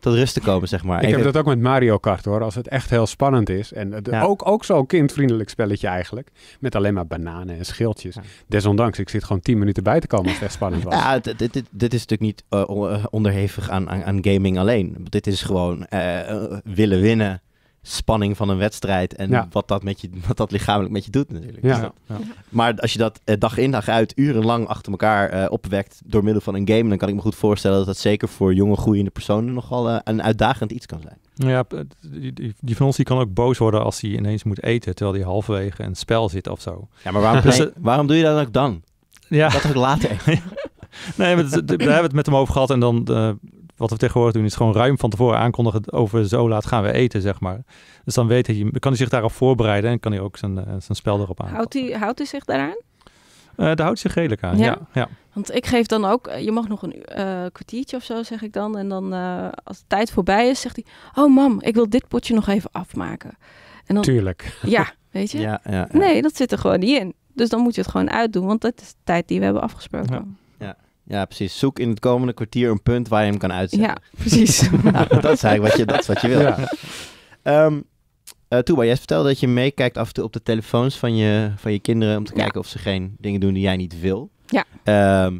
A: tot rust te komen, zeg maar. Ik heb dat
C: ook met Mario Kart, hoor. Als het echt heel spannend is. En het, ook, ook zo'n kindvriendelijk spelletje eigenlijk. Met alleen maar bananen en schildjes. Desondanks, ik zit gewoon tien minuten bij te komen als het echt spannend was. Ja, dit, dit, dit is natuurlijk niet eh, eh, onderhevig aan, aan, gaming
A: alleen. Dit is gewoon eh, willen winnen spanning van een wedstrijd en wat, dat met je, wat dat lichamelijk met je doet natuurlijk. Dus maar als je dat eh, dag in dag uit urenlang achter elkaar eh, opwekt door middel van een game, dan kan ik me goed voorstellen dat dat zeker voor jonge groeiende personen nogal eh, een uitdagend iets kan
D: zijn. Ja, die, die, van ons die kan ook boos worden als hij ineens moet eten terwijl hij halverwege een spel zit of zo. Ja, maar waarom, dus, eh, waarom doe je dat ook dan? Ja. Dat ook later. nee, we hebben het met hem over gehad en dan... Uh, wat we tegenwoordig doen is gewoon ruim van tevoren aankondigen over zo laat gaan we eten, zeg maar. Dus dan weet hij, kan hij zich daarop voorbereiden en kan hij ook zijn, eh, zijn spel erop aan.
B: Houdt hij, houdt hij zich daaraan?
D: Uh, daar houdt zich redelijk aan,
B: ja. ja. Want ik geef dan ook, eh, je mag nog een uh, kwartiertje of zo, zeg ik dan. En dan als de tijd voorbij is, zegt hij, oh mam, ik wil dit potje nog even afmaken. En dan, Tuurlijk. Ja, weet je? Ja, ja, nee, dat zit er gewoon niet in. Dus dan moet je het gewoon uitdoen, want dat is de tijd die we hebben afgesproken.
A: Ja, precies. Zoek in het komende kwartier een punt waar je hem kan uitzetten. Ja, precies. Nou, dat, is eigenlijk wat je, dat is wat je wil. Ja. Um, uh, Toeba, jij vertelde dat je meekijkt af en toe op de telefoons van je, van je kinderen om te kijken of ze geen dingen doen die jij niet wil. Ja. Ehm,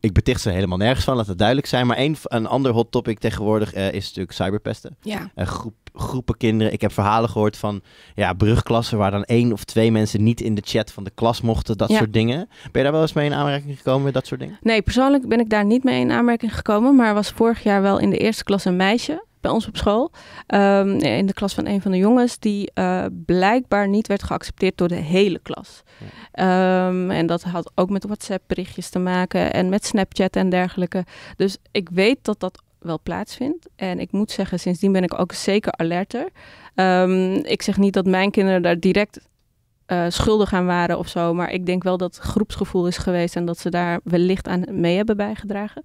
A: ik beticht ze helemaal nergens van, laat het duidelijk zijn. Maar een, een ander hot topic tegenwoordig eh, is natuurlijk cyberpesten. Ja. Uh, groep, groepen kinderen. Ik heb verhalen gehoord van ja, brugklassen waar dan één of twee mensen niet in de chat van de klas mochten. Dat soort dingen. Ben je daar wel eens mee in aanmerking gekomen met dat soort dingen?
B: Nee, persoonlijk ben ik daar niet mee in aanmerking gekomen. Maar was vorig jaar wel in de eerste klas een meisje bij ons op school. Ehm, in de klas van een van de jongens, die eh, blijkbaar niet werd geaccepteerd door de hele klas. Ehm, en dat had ook met WhatsApp-berichtjes te maken en met Snapchat en dergelijke. Dus ik weet dat dat wel plaatsvindt. En ik moet zeggen, sindsdien ben ik ook zeker alerter. Ehm, ik zeg niet dat mijn kinderen daar direct eh, schuldig aan waren of zo. Maar ik denk wel dat groepsgevoel is geweest en dat ze daar wellicht aan mee hebben bijgedragen.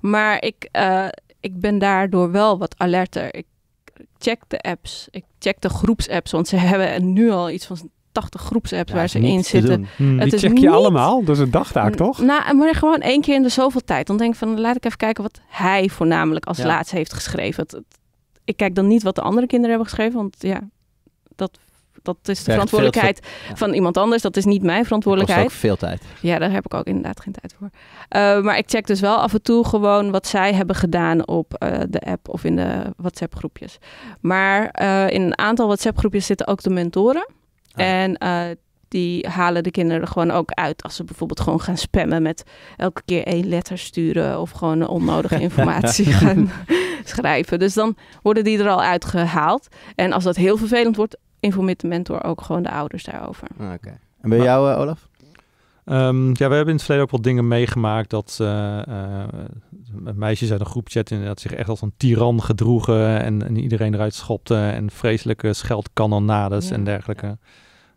B: Maar ik, eh, ik ben daardoor wel wat alerter. Ik check de apps, ik check de groepsapps, want ze hebben nu al iets van 80 groepsapps ja, waar ze in zitten. Hmm, het die check je allemaal,
C: dat is een dagtaak
B: toch? Nou, maar gewoon één keer in de zoveel tijd. Dan denk ik van, laat ik even kijken wat hij voornamelijk als ja. laatste heeft geschreven. ik kijk dan niet wat de andere kinderen hebben geschreven, want ja, dat dat is de verantwoordelijkheid van iemand anders. Dat is niet mijn verantwoordelijkheid. Dat is ook veel tijd. Ja, daar heb ik ook inderdaad geen tijd voor. Eh, maar ik check dus wel af en toe gewoon wat zij hebben gedaan op eh, de app of in de WhatsApp groepjes. Maar eh, in een aantal WhatsApp groepjes zitten ook de mentoren. Ah, en die halen de kinderen gewoon ook uit. Als ze bijvoorbeeld gewoon gaan spammen met elke keer één letter sturen of gewoon onnodige informatie gaan schrijven. Dus dan worden die er al uitgehaald. En als dat heel vervelend wordt, informeert de mentor ook gewoon de ouders daarover.
A: Ah, oké. En bij jou, eh, Olaf?
D: Ehm, ja, we hebben in het verleden ook wel dingen meegemaakt dat uh, meisjes uit een groepchat dat zich echt als een tiran gedroegen en, iedereen eruit schopte en vreselijke scheldkanonades en dergelijke.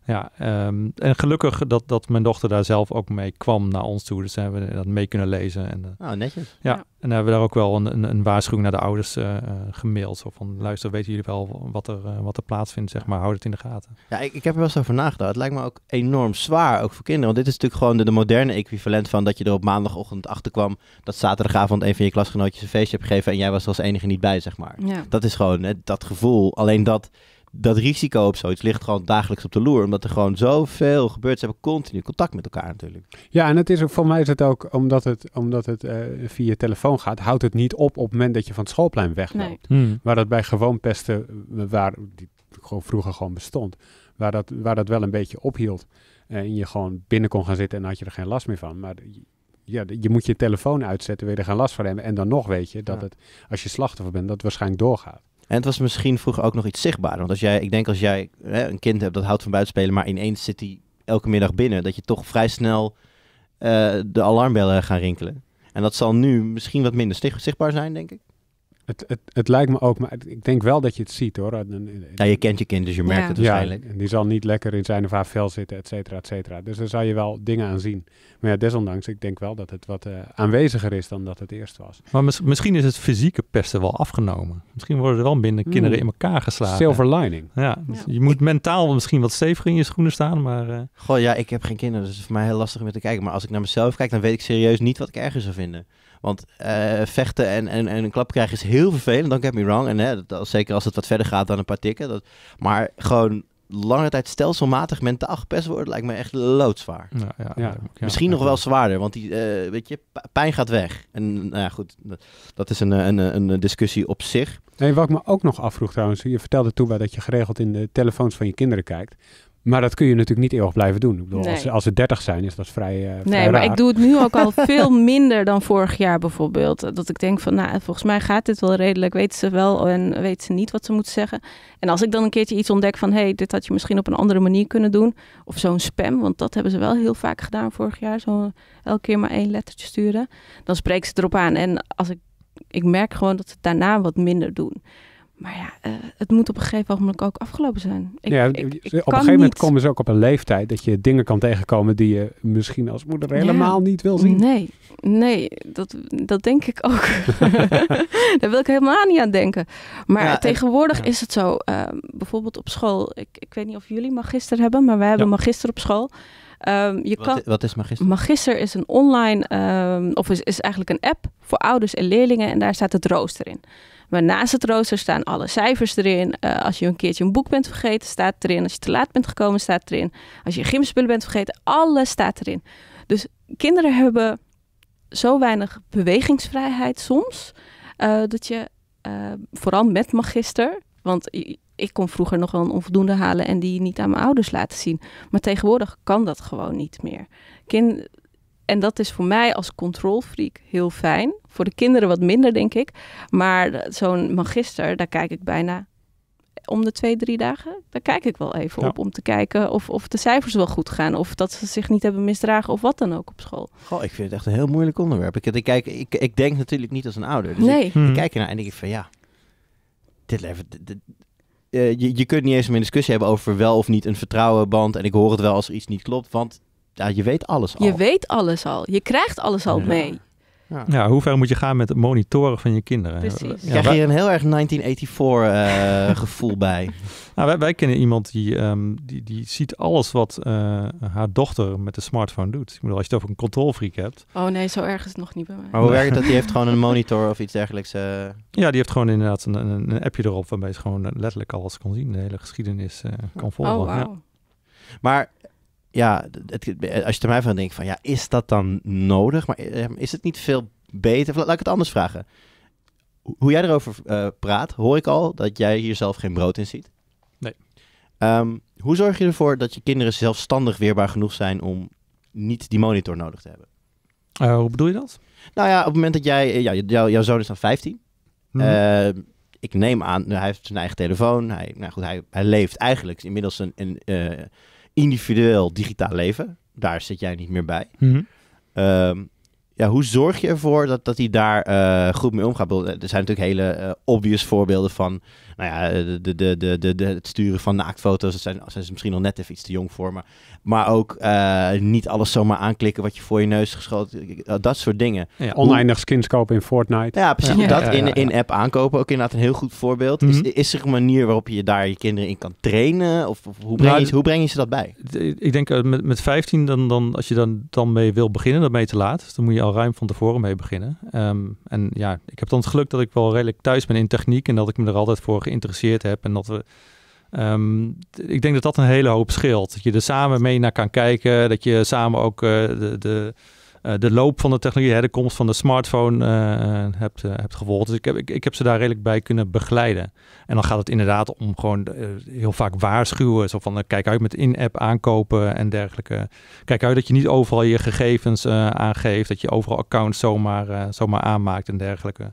D: Ja, ehm, en gelukkig dat, dat mijn dochter daar zelf ook mee kwam naar ons toe. Dus hebben we dat mee kunnen lezen. En,
A: eh, oh, netjes. Ja, ja,
D: en hebben we daar ook wel een, een, een waarschuwing naar de ouders uh, gemaild. Zo van, luister, weten jullie wel wat er, wat er plaatsvindt, zeg maar. Houd het in de gaten.
A: Ja, ik, ik heb er wel zo over nagedacht. Het lijkt me ook enorm zwaar, ook voor kinderen. Want dit is natuurlijk gewoon de, moderne equivalent van dat je er op maandagochtend achter kwam... dat zaterdagavond een van je klasgenootjes een feestje hebt gegeven... en jij was als enige niet bij, zeg maar. Ja. Dat is gewoon dat gevoel. Alleen dat dat risico op zoiets ligt gewoon dagelijks op de loer. Omdat er gewoon zoveel gebeurt. Ze hebben continu contact met elkaar natuurlijk.
C: Ja, en het is ook, voor mij is het ook, omdat het, omdat het uh, via telefoon gaat, houdt het niet op op het moment dat je van het schoolplein wegloopt. Hmm. Waar dat bij gewoon pesten, eh, waar die gewoon vroeger gewoon bestond, waar dat, waar dat wel een beetje ophield. Eh, en je gewoon binnen kon gaan zitten en had je er geen last meer van. Maar ja, je moet je telefoon uitzetten, weer er geen last van hebben. En dan nog weet je dat het, als je slachtoffer bent, dat het waarschijnlijk doorgaat. En het was misschien vroeger ook nog iets zichtbaarder. Want als jij, ik denk als jij hè, een kind
A: hebt dat houdt van buitenspelen, maar ineens zit hij elke middag binnen, dat je toch vrij snel eh, de alarmbellen gaan rinkelen. En dat zal nu misschien wat minder zichtbaar zijn, denk ik.
C: Het, het, het lijkt me ook, maar ik denk wel dat je het ziet hoor.
A: Ja, je kent je kind, dus je merkt het waarschijnlijk.
C: Ja, die zal niet lekker in zijn of haar vel zitten, et cetera, et cetera. Dus daar zou je wel dingen aan zien. Maar ja, desondanks, ik denk wel dat het wat eh, aanweziger is dan dat het eerst was.
D: Maar misschien is het fysieke pesten wel afgenomen. Misschien
A: worden er wel minder
C: hmm. kinderen
D: in elkaar geslagen. Silver lining. Ja, dus je moet mentaal misschien wat steviger in je schoenen staan, maar... Eh,
A: Goh, ja, ik heb geen kinderen, dus het is voor mij heel lastig om te kijken. Maar als ik naar mezelf kijk, dan weet ik serieus niet wat ik erger zou vinden. Want eh, vechten en, en, en, een klap krijgen is heel vervelend, don't get me wrong. En hè, zeker als het wat verder gaat dan een paar tikken. Dat, maar gewoon lange tijd stelselmatig mentaal gepest worden lijkt me echt loodzwaar. Ja, ja, ja, Misschien nog wel zwaarder, want
C: die, eh, weet je, pijn gaat weg.
A: En eh, nou ja, goed, dat is een, een, een discussie
C: op zich. En wat ik me ook nog afvroeg trouwens, je vertelde toen bij dat je geregeld in de telefoons van je kinderen kijkt. Maar dat kun je natuurlijk niet eeuwig blijven doen. Ik bedoel, als, ze dertig 30 zijn, is dat vrij. Uh, nee, maar ik doe het
B: nu ook al veel minder dan vorig jaar bijvoorbeeld. Eh, dat ik denk van, nou, volgens mij gaat dit wel redelijk. Weet ze wel en weet ze niet wat ze moet zeggen. En als ik dan een keertje iets ontdek van, hé, hey, dit had je misschien op een andere manier kunnen doen. Of zo'n spam, want dat hebben ze wel heel vaak gedaan vorig jaar. Zo elke keer maar één lettertje sturen. Dan spreek ze erop aan. En als ik, ik merk gewoon dat ze daarna wat minder doen. Maar ja, eh, het moet op een gegeven moment ook afgelopen zijn. Ik, ik, op een gegeven moment komen
C: ze ook op een leeftijd dat je dingen kan tegenkomen die je misschien als moeder helemaal
B: niet wil zien. Nee, nee, dat, dat denk ik ook. Daar wil ik helemaal niet aan denken. Maar tegenwoordig is het zo, ehm, bijvoorbeeld op school. Ik, ik weet niet of jullie magister hebben, maar wij hebben magister op school. Ehm, je wat, kan... wat, is Magister? Magister is een online, ehm, of is, is eigenlijk een app voor ouders en leerlingen. En daar staat het rooster in. Maar naast het rooster staan alle cijfers erin. Eh, als je een keertje een boek bent vergeten, staat erin. Als je te laat bent gekomen, staat erin. Als je gymspullen bent vergeten, alles staat erin. Dus kinderen hebben zo weinig bewegingsvrijheid soms. Eh, dat je, eh, vooral met magister, want ik kon vroeger nog wel onvoldoende halen en die niet aan mijn ouders laten zien. Maar tegenwoordig kan dat gewoon niet meer. Kind, en dat is voor mij als controlfreak heel fijn. Voor de kinderen wat minder, denk ik. Maar zo'n magister, daar kijk ik bijna om de twee, drie dagen. Daar kijk ik wel even op om te kijken of, of de cijfers wel goed gaan. Of dat ze zich niet hebben misdragen of wat dan ook op school. Goh,
A: ik vind het echt een heel moeilijk onderwerp. Ik, ik, kijk, ik, ik denk natuurlijk niet als een ouder. Dus nee. ik, kijk ik hmm. kijk ernaar en denk ik van ja, dit levert... Eh, je, je kunt niet eens meer een discussie hebben over wel of niet een vertrouwenband. En ik hoor het wel als er iets niet klopt. Want ja, je weet alles al. Je
B: weet alles al. Je krijgt alles al mee.
A: Ja. hoe ver moet je
D: gaan met het monitoren van je kinderen? Precies. Ja, Krijg je een heel erg 1984 eh, gevoel bij. Nou, wij, kennen iemand die, ehm, die, die ziet alles wat eh, haar dochter met de smartphone doet. Ik bedoel, als je het over een controlfreak
A: hebt.
B: Oh nee, zo erg is het nog niet bij mij. Maar hoe werkt dat? Die heeft gewoon een
A: monitor of iets dergelijks? Eh?
D: Ja, die heeft gewoon inderdaad een, een, een, appje erop waarmee ze gewoon letterlijk alles kan zien. De hele geschiedenis kan oh, volgen. Oh, wow.
A: Maar ja, als je er mij van denkt van ja, is dat dan nodig? Maar eh, is het niet veel beter? Laat ik het anders vragen. Hoe jij erover eh, praat, hoor ik al dat jij hier zelf geen brood in ziet. Nee. Ehm, hoe zorg je ervoor dat je kinderen zelfstandig weerbaar genoeg zijn om niet die monitor nodig te hebben? Eh, hoe bedoel je dat? Nou ja, op het moment dat jij, ja, jouw zoon is dan 15. Mhm. Ehm, ik neem aan, nou, hij heeft zijn eigen telefoon. Hij, nou goed, hij, leeft eigenlijk inmiddels een, een individueel digitaal leven. Daar zit jij niet meer bij. Mhm. Ehm, ja, hoe zorg je ervoor dat, dat hij daar eh, goed mee omgaat? Er zijn natuurlijk hele eh, obvious voorbeelden van nou ja, eh, de, de, de, de, de, het sturen van naaktfoto's, dat zijn, zijn ze misschien nog net even iets te jong voor. Maar, maar ook eh, niet alles zomaar aanklikken wat je voor je neus geschoten, eh, dat soort dingen. Ja, oneindig
C: skins kopen in Fortnite. Ja, precies. Dat in, in
A: app aankopen, ook inderdaad een heel goed voorbeeld. is, mhm. is er een manier waarop je daar je kinderen in kan trainen? Of, hoe, breng je, nou, hoe breng je ze dat bij?
D: Ik denk met, met 15, dan, dan, als je dan, dan mee wil beginnen, dan mee te laat. Dus dan moet je al ruim van tevoren mee beginnen. Ehm, en ja, ik heb dan het geluk dat ik wel redelijk thuis ben in techniek en dat ik me er altijd voor geïnteresseerd hebt. En dat we. Ehm, ik denk dat dat een hele hoop scheelt. Dat je er samen mee naar kan kijken. Dat je samen ook eh, de, de, eh, de, loop van de technologie, de komst van de smartphone eh, hebt, hebt gevolgd. Dus ik heb, ik, ik, heb ze daar redelijk bij kunnen begeleiden. En dan gaat het inderdaad om gewoon heel vaak waarschuwen. Zo van kijk uit met in-app aankopen en dergelijke. Kijk uit dat je niet overal je gegevens aangeeft. Dat je overal accounts zomaar, zomaar aanmaakt en dergelijke.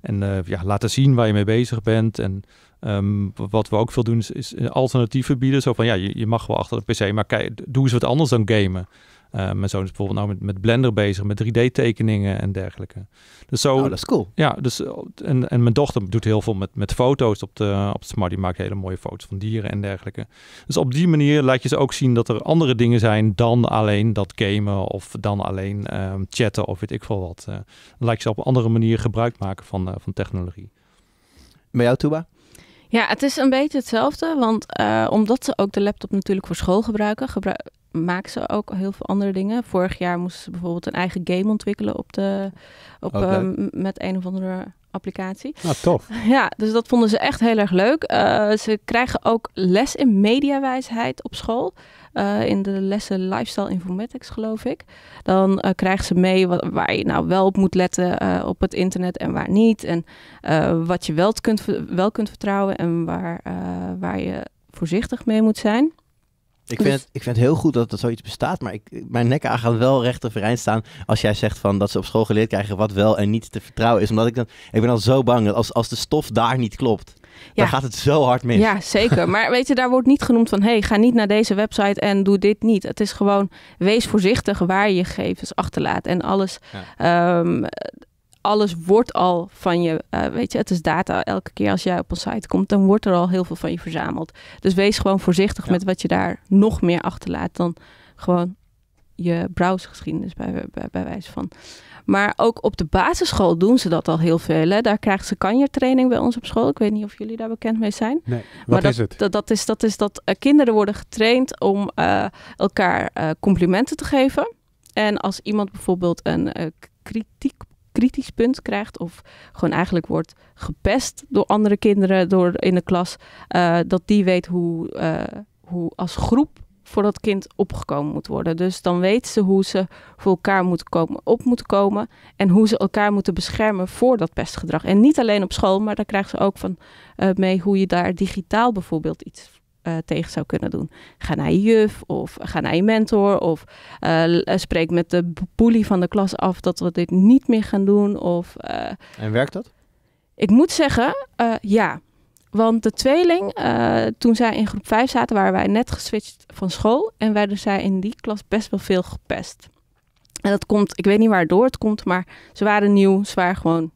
D: En eh, ja, laten zien waar je mee bezig bent. En ehm, wat we ook veel doen is, eh, alternatieven bieden. Zo van ja, je, mag wel achter de PC, maar doe eens wat anders dan gamen. Eh, mijn zoon is bijvoorbeeld nou met, met Blender bezig, met 3D-tekeningen en dergelijke. Dus zo, nou, cool. Ja, dus, eh, en, en mijn dochter doet heel veel met, met foto's op de, op de smart. Die maakt hele mooie foto's van dieren en dergelijke. Dus op die manier laat je ze ook zien dat er andere dingen zijn dan alleen dat gamen of dan alleen ehm, chatten of weet ik veel wat. Uh, laat je ze op een andere manier gebruik maken van, van technologie.
A: Bij jou, Tuba?
B: Ja, het is een beetje hetzelfde, want omdat ze ook de laptop natuurlijk voor school gebruiken, maakt ze ook heel veel andere dingen. Vorig jaar moesten ze bijvoorbeeld een eigen game ontwikkelen op de, op, oh, ehm, met een of andere applicatie. Nou, tof. Ja, dus dat vonden ze echt heel erg leuk. Eh, ze krijgen ook les in mediawijsheid op school. Eh, in de lessen Lifestyle Informatics, geloof ik. Dan eh, krijgen ze mee waar je nou wel op moet letten op het internet en waar niet. En wat je wel kunt, wel kunt vertrouwen en waar, waar je voorzichtig mee moet zijn.
A: Ik vind, dus- het, ik vind het heel goed dat, dat zoiets bestaat, maar ik, mijn nekken gaan wel recht overeind staan als jij zegt van dat ze op school geleerd krijgen wat wel en niet te vertrouwen is. Omdat ik dan, ik ben al zo bang dat als, als de stof daar niet klopt, dan gaat het zo hard mis. Ja, zeker. Maar
B: weet je, daar wordt niet genoemd van hey, ga niet naar deze website en doe dit niet. Het is gewoon, wees voorzichtig waar je gegevens achterlaat en alles. Ehm, alles wordt al van je, eh, weet je, het is data. Elke keer als jij op een site komt, dan wordt er al heel veel van je verzameld. Dus wees gewoon voorzichtig met wat je daar nog meer achterlaat dan gewoon je browsergeschiedenis bij, bij, bij wijze van. Maar ook op de basisschool doen ze dat al heel veel. Hè? Daar krijgen ze kanjertraining bij ons op school. Ik weet niet of jullie daar bekend mee zijn. Nee, wat maar dat, is het? Dat, is dat, is dat eh, kinderen worden getraind om eh, elkaar complimenten te geven. En als iemand bijvoorbeeld een kritiek kritisch punt krijgt of gewoon eigenlijk wordt gepest door andere kinderen door in de klas, eh, dat die weet hoe, eh, hoe als groep voor dat kind opgekomen moet worden. Dus dan weet ze hoe ze voor elkaar moet komen, op moeten komen en hoe ze elkaar moeten beschermen voor dat pestgedrag. En niet alleen op school, maar daar krijgen ze ook van eh, mee hoe je daar digitaal bijvoorbeeld iets eh, tegen zou kunnen doen. Ga naar je juf of ga naar je mentor of eh, eh, spreek met de boelie van de klas af dat we dit niet meer gaan doen. Of, En werkt dat? Ik moet zeggen, ja. Want de tweeling, toen zij in groep 5 zaten, waren wij net geswitcht van school en werden zij in die klas best wel veel gepest. En dat komt, ik weet niet waardoor het komt, maar ze waren nieuw, ze waren gewoon,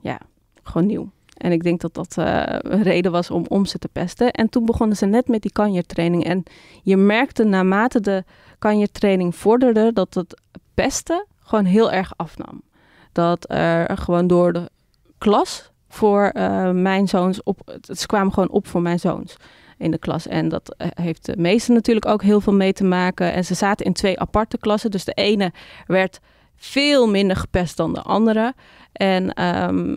B: ja, gewoon nieuw. En ik denk dat dat eh, een reden was om om ze te pesten. En toen begonnen ze net met die kanjertraining. En je merkte naarmate de kanjertraining vorderde dat het pesten gewoon heel erg afnam. Dat er gewoon door de klas voor eh, mijn zoons op. Ze kwamen gewoon op voor mijn zoons in de klas. En dat eh, heeft de meeste natuurlijk ook heel veel mee te maken. En ze zaten in twee aparte klassen. Dus de ene werd veel minder gepest dan de andere. En ehm,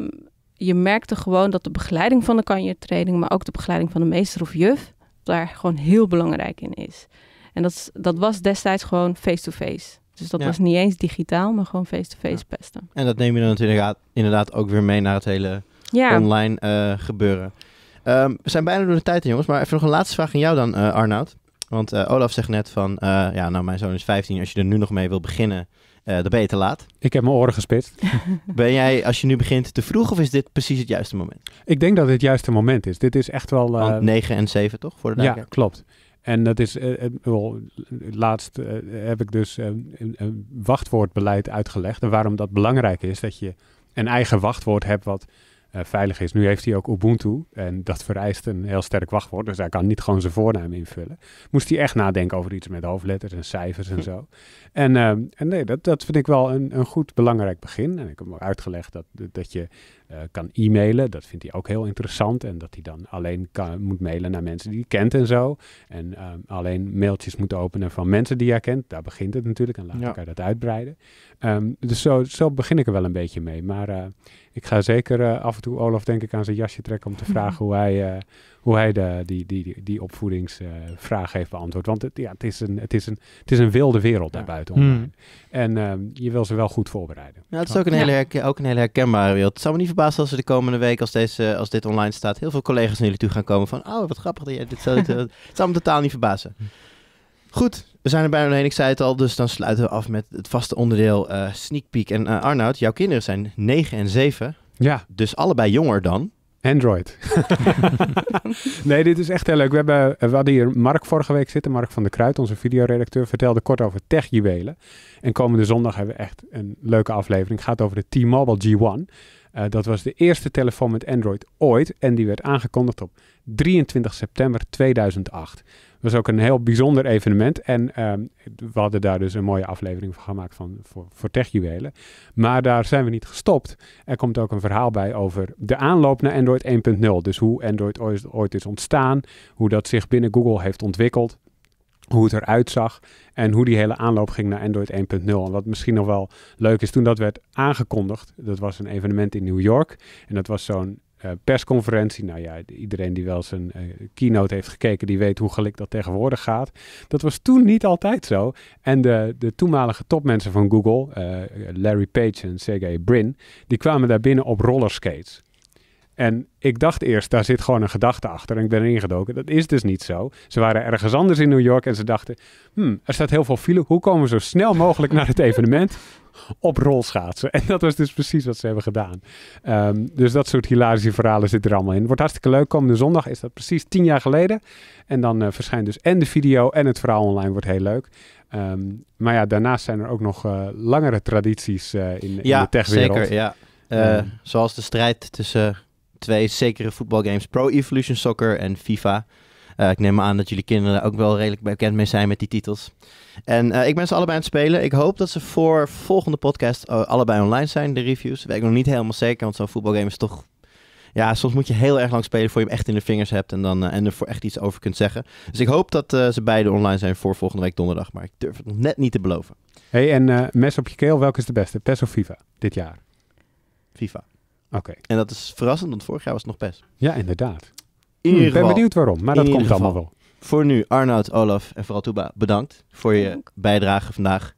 B: je merkte gewoon dat de begeleiding van de kanjertraining, maar ook de begeleiding van de meester of juf, daar gewoon heel belangrijk in is. En dat, dat was destijds gewoon face-to-face. Dus dat was niet eens digitaal, maar gewoon face-to-face pesten.
A: En dat neem je dan natuurlijk inderdaad ook weer mee naar het hele online eh, gebeuren. Ehm, we zijn bijna door de tijd, jongens. Maar even nog een laatste vraag aan jou dan, eh, Arnoud. Want eh, Olaf zegt net van, ja, nou mijn zoon is 15. Als je er nu nog mee wil beginnen, uh, dan ben je te
C: laat. Ik heb mijn oren gespitst. ben jij, als je nu begint, te vroeg of is dit precies het juiste moment? Ik denk dat het het juiste moment is. Dit is echt wel... Uh... Eh, 9 en 7 toch? Voor de ja, klopt. En dat is, uh, laatst heb ik dus een, een wachtwoordbeleid uitgelegd. En waarom dat belangrijk is, dat je een eigen wachtwoord hebt wat eh, veilig is. Nu heeft hij ook Ubuntu en dat vereist een heel sterk wachtwoord, dus hij kan niet gewoon zijn voornaam invullen. Moest hij echt nadenken over iets met hoofdletters en cijfers en hm. zo. En, ehm, en nee, dat, dat vind ik wel een, een goed belangrijk begin. En ik heb hem ook uitgelegd dat, dat je eh, kan e-mailen. Dat vindt hij ook heel interessant. En dat hij dan alleen kan, moet mailen naar mensen die hij kent en zo. En eh, alleen mailtjes moet openen van mensen die hij kent. Daar begint het natuurlijk. En laten ja. elkaar dat uitbreiden. Ehm, dus zo, begin ik er wel een beetje mee. Maar eh, ik ga zeker af en toe Olaf denk ik aan zijn jasje trekken om te vragen hoe hij hoe hij die, die, die, opvoedingsvraag heeft beantwoord. Want het, ja, het, is een, het, is een, het is een wilde wereld daarbuiten hmm. En ehm, je wil ze wel goed voorbereiden. Ja, het is ook een, hele ook een hele herkenbare wereld. Het zou me niet verbazen als ze de komende week, als, deze,
A: als dit online staat, heel veel collega's naar jullie toe gaan komen van, oh, wat grappig. dat je dit, het zou me totaal niet verbazen. Goed, we zijn er bijna heen. Ik zei het al, dus dan sluiten we af met het vaste onderdeel eh, Sneak Peek. En eh, Arnoud, jouw kinderen zijn 9 en 7. Ja. Dus allebei jonger dan.
C: Android. nee, dit is echt heel leuk. We, hebben, we hadden hier Mark vorige week zitten. Mark van der Kruid, onze videoredacteur, vertelde kort over techjuwelen. En komende zondag hebben we echt een leuke aflevering. Het gaat over de T-Mobile G1. Eh, dat was de eerste telefoon met Android ooit. En die werd aangekondigd op 23 september 2008 was ook een heel bijzonder evenement. En ehm, we hadden daar dus een mooie aflevering van gemaakt van, voor, voor techjuwelen. Maar daar zijn we niet gestopt. Er komt ook een verhaal bij over de aanloop naar Android 1.0. Dus hoe Android ooit, ooit is ontstaan, hoe dat zich binnen Google heeft ontwikkeld hoe het eruit zag en hoe die hele aanloop ging naar Android 1.0. En wat misschien nog wel leuk is, toen dat werd aangekondigd, dat was een evenement in New York. En dat was zo'n eh, persconferentie. Nou ja, iedereen die wel zijn eh, keynote heeft gekeken, die weet hoe gelijk dat tegenwoordig gaat. Dat was toen niet altijd zo. En de, de toenmalige topmensen van Google, eh, Larry Page en Sergey Brin, die kwamen daar binnen op rollerskates. En ik dacht eerst, daar zit gewoon een gedachte achter. En ik ben erin gedoken. Dat is dus niet zo. Ze waren ergens anders in New York en ze dachten... Hmm, er staat heel veel file. Hoe komen we zo snel mogelijk naar het evenement? Op rolschaatsen. En dat was dus precies wat ze hebben gedaan. Ehm, dus dat soort hilarische verhalen zit er allemaal in. Wordt hartstikke leuk. Komende zondag is dat precies tien jaar geleden. En dan eh, verschijnt dus en de video en het verhaal online. Wordt heel leuk. Ehm, maar ja, daarnaast zijn er ook nog eh, langere tradities eh, in, ja, de techwereld. Zeker, ja, zeker. Ja.
A: Zoals de strijd tussen twee zekere voetbalgames, Pro Evolution Soccer en FIFA. Eh, ik neem aan dat jullie kinderen ook wel redelijk bekend mee zijn met die titels. En eh, ik ben ze allebei aan het spelen. Ik hoop dat ze voor volgende podcast eh, allebei online zijn, de reviews. Weet ik nog niet helemaal zeker, want zo'n voetbalgame is toch... Ja, soms moet je heel erg lang spelen voor je hem echt in de vingers hebt en, dan, en er voor echt iets over kunt zeggen. Dus ik hoop dat ze beide online zijn voor volgende week donderdag, maar ik durf het nog net niet te beloven.
C: hey, en mes op je keel, welke is de beste? PES of FIFA dit jaar? FIFA. Oké.
A: En dat is verrassend, want vorig jaar was het
C: nog best. Ja, inderdaad. ik hmm, ben benieuwd waarom, maar dat komt allemaal wel.
A: Voor nu, Arnoud, Olaf en vooral Toeba, bedankt voor je bijdrage vandaag.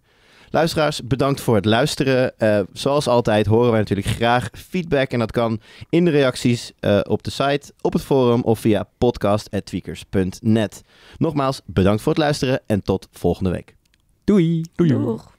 A: Luisteraars, bedankt voor het luisteren. Eh, zoals altijd horen wij natuurlijk graag feedback. En dat kan in de reacties eh, op de site, op het forum of via podcast.tweakers.net. Nogmaals, bedankt voor het luisteren en tot volgende week.
C: Doei. Doei. Doeg.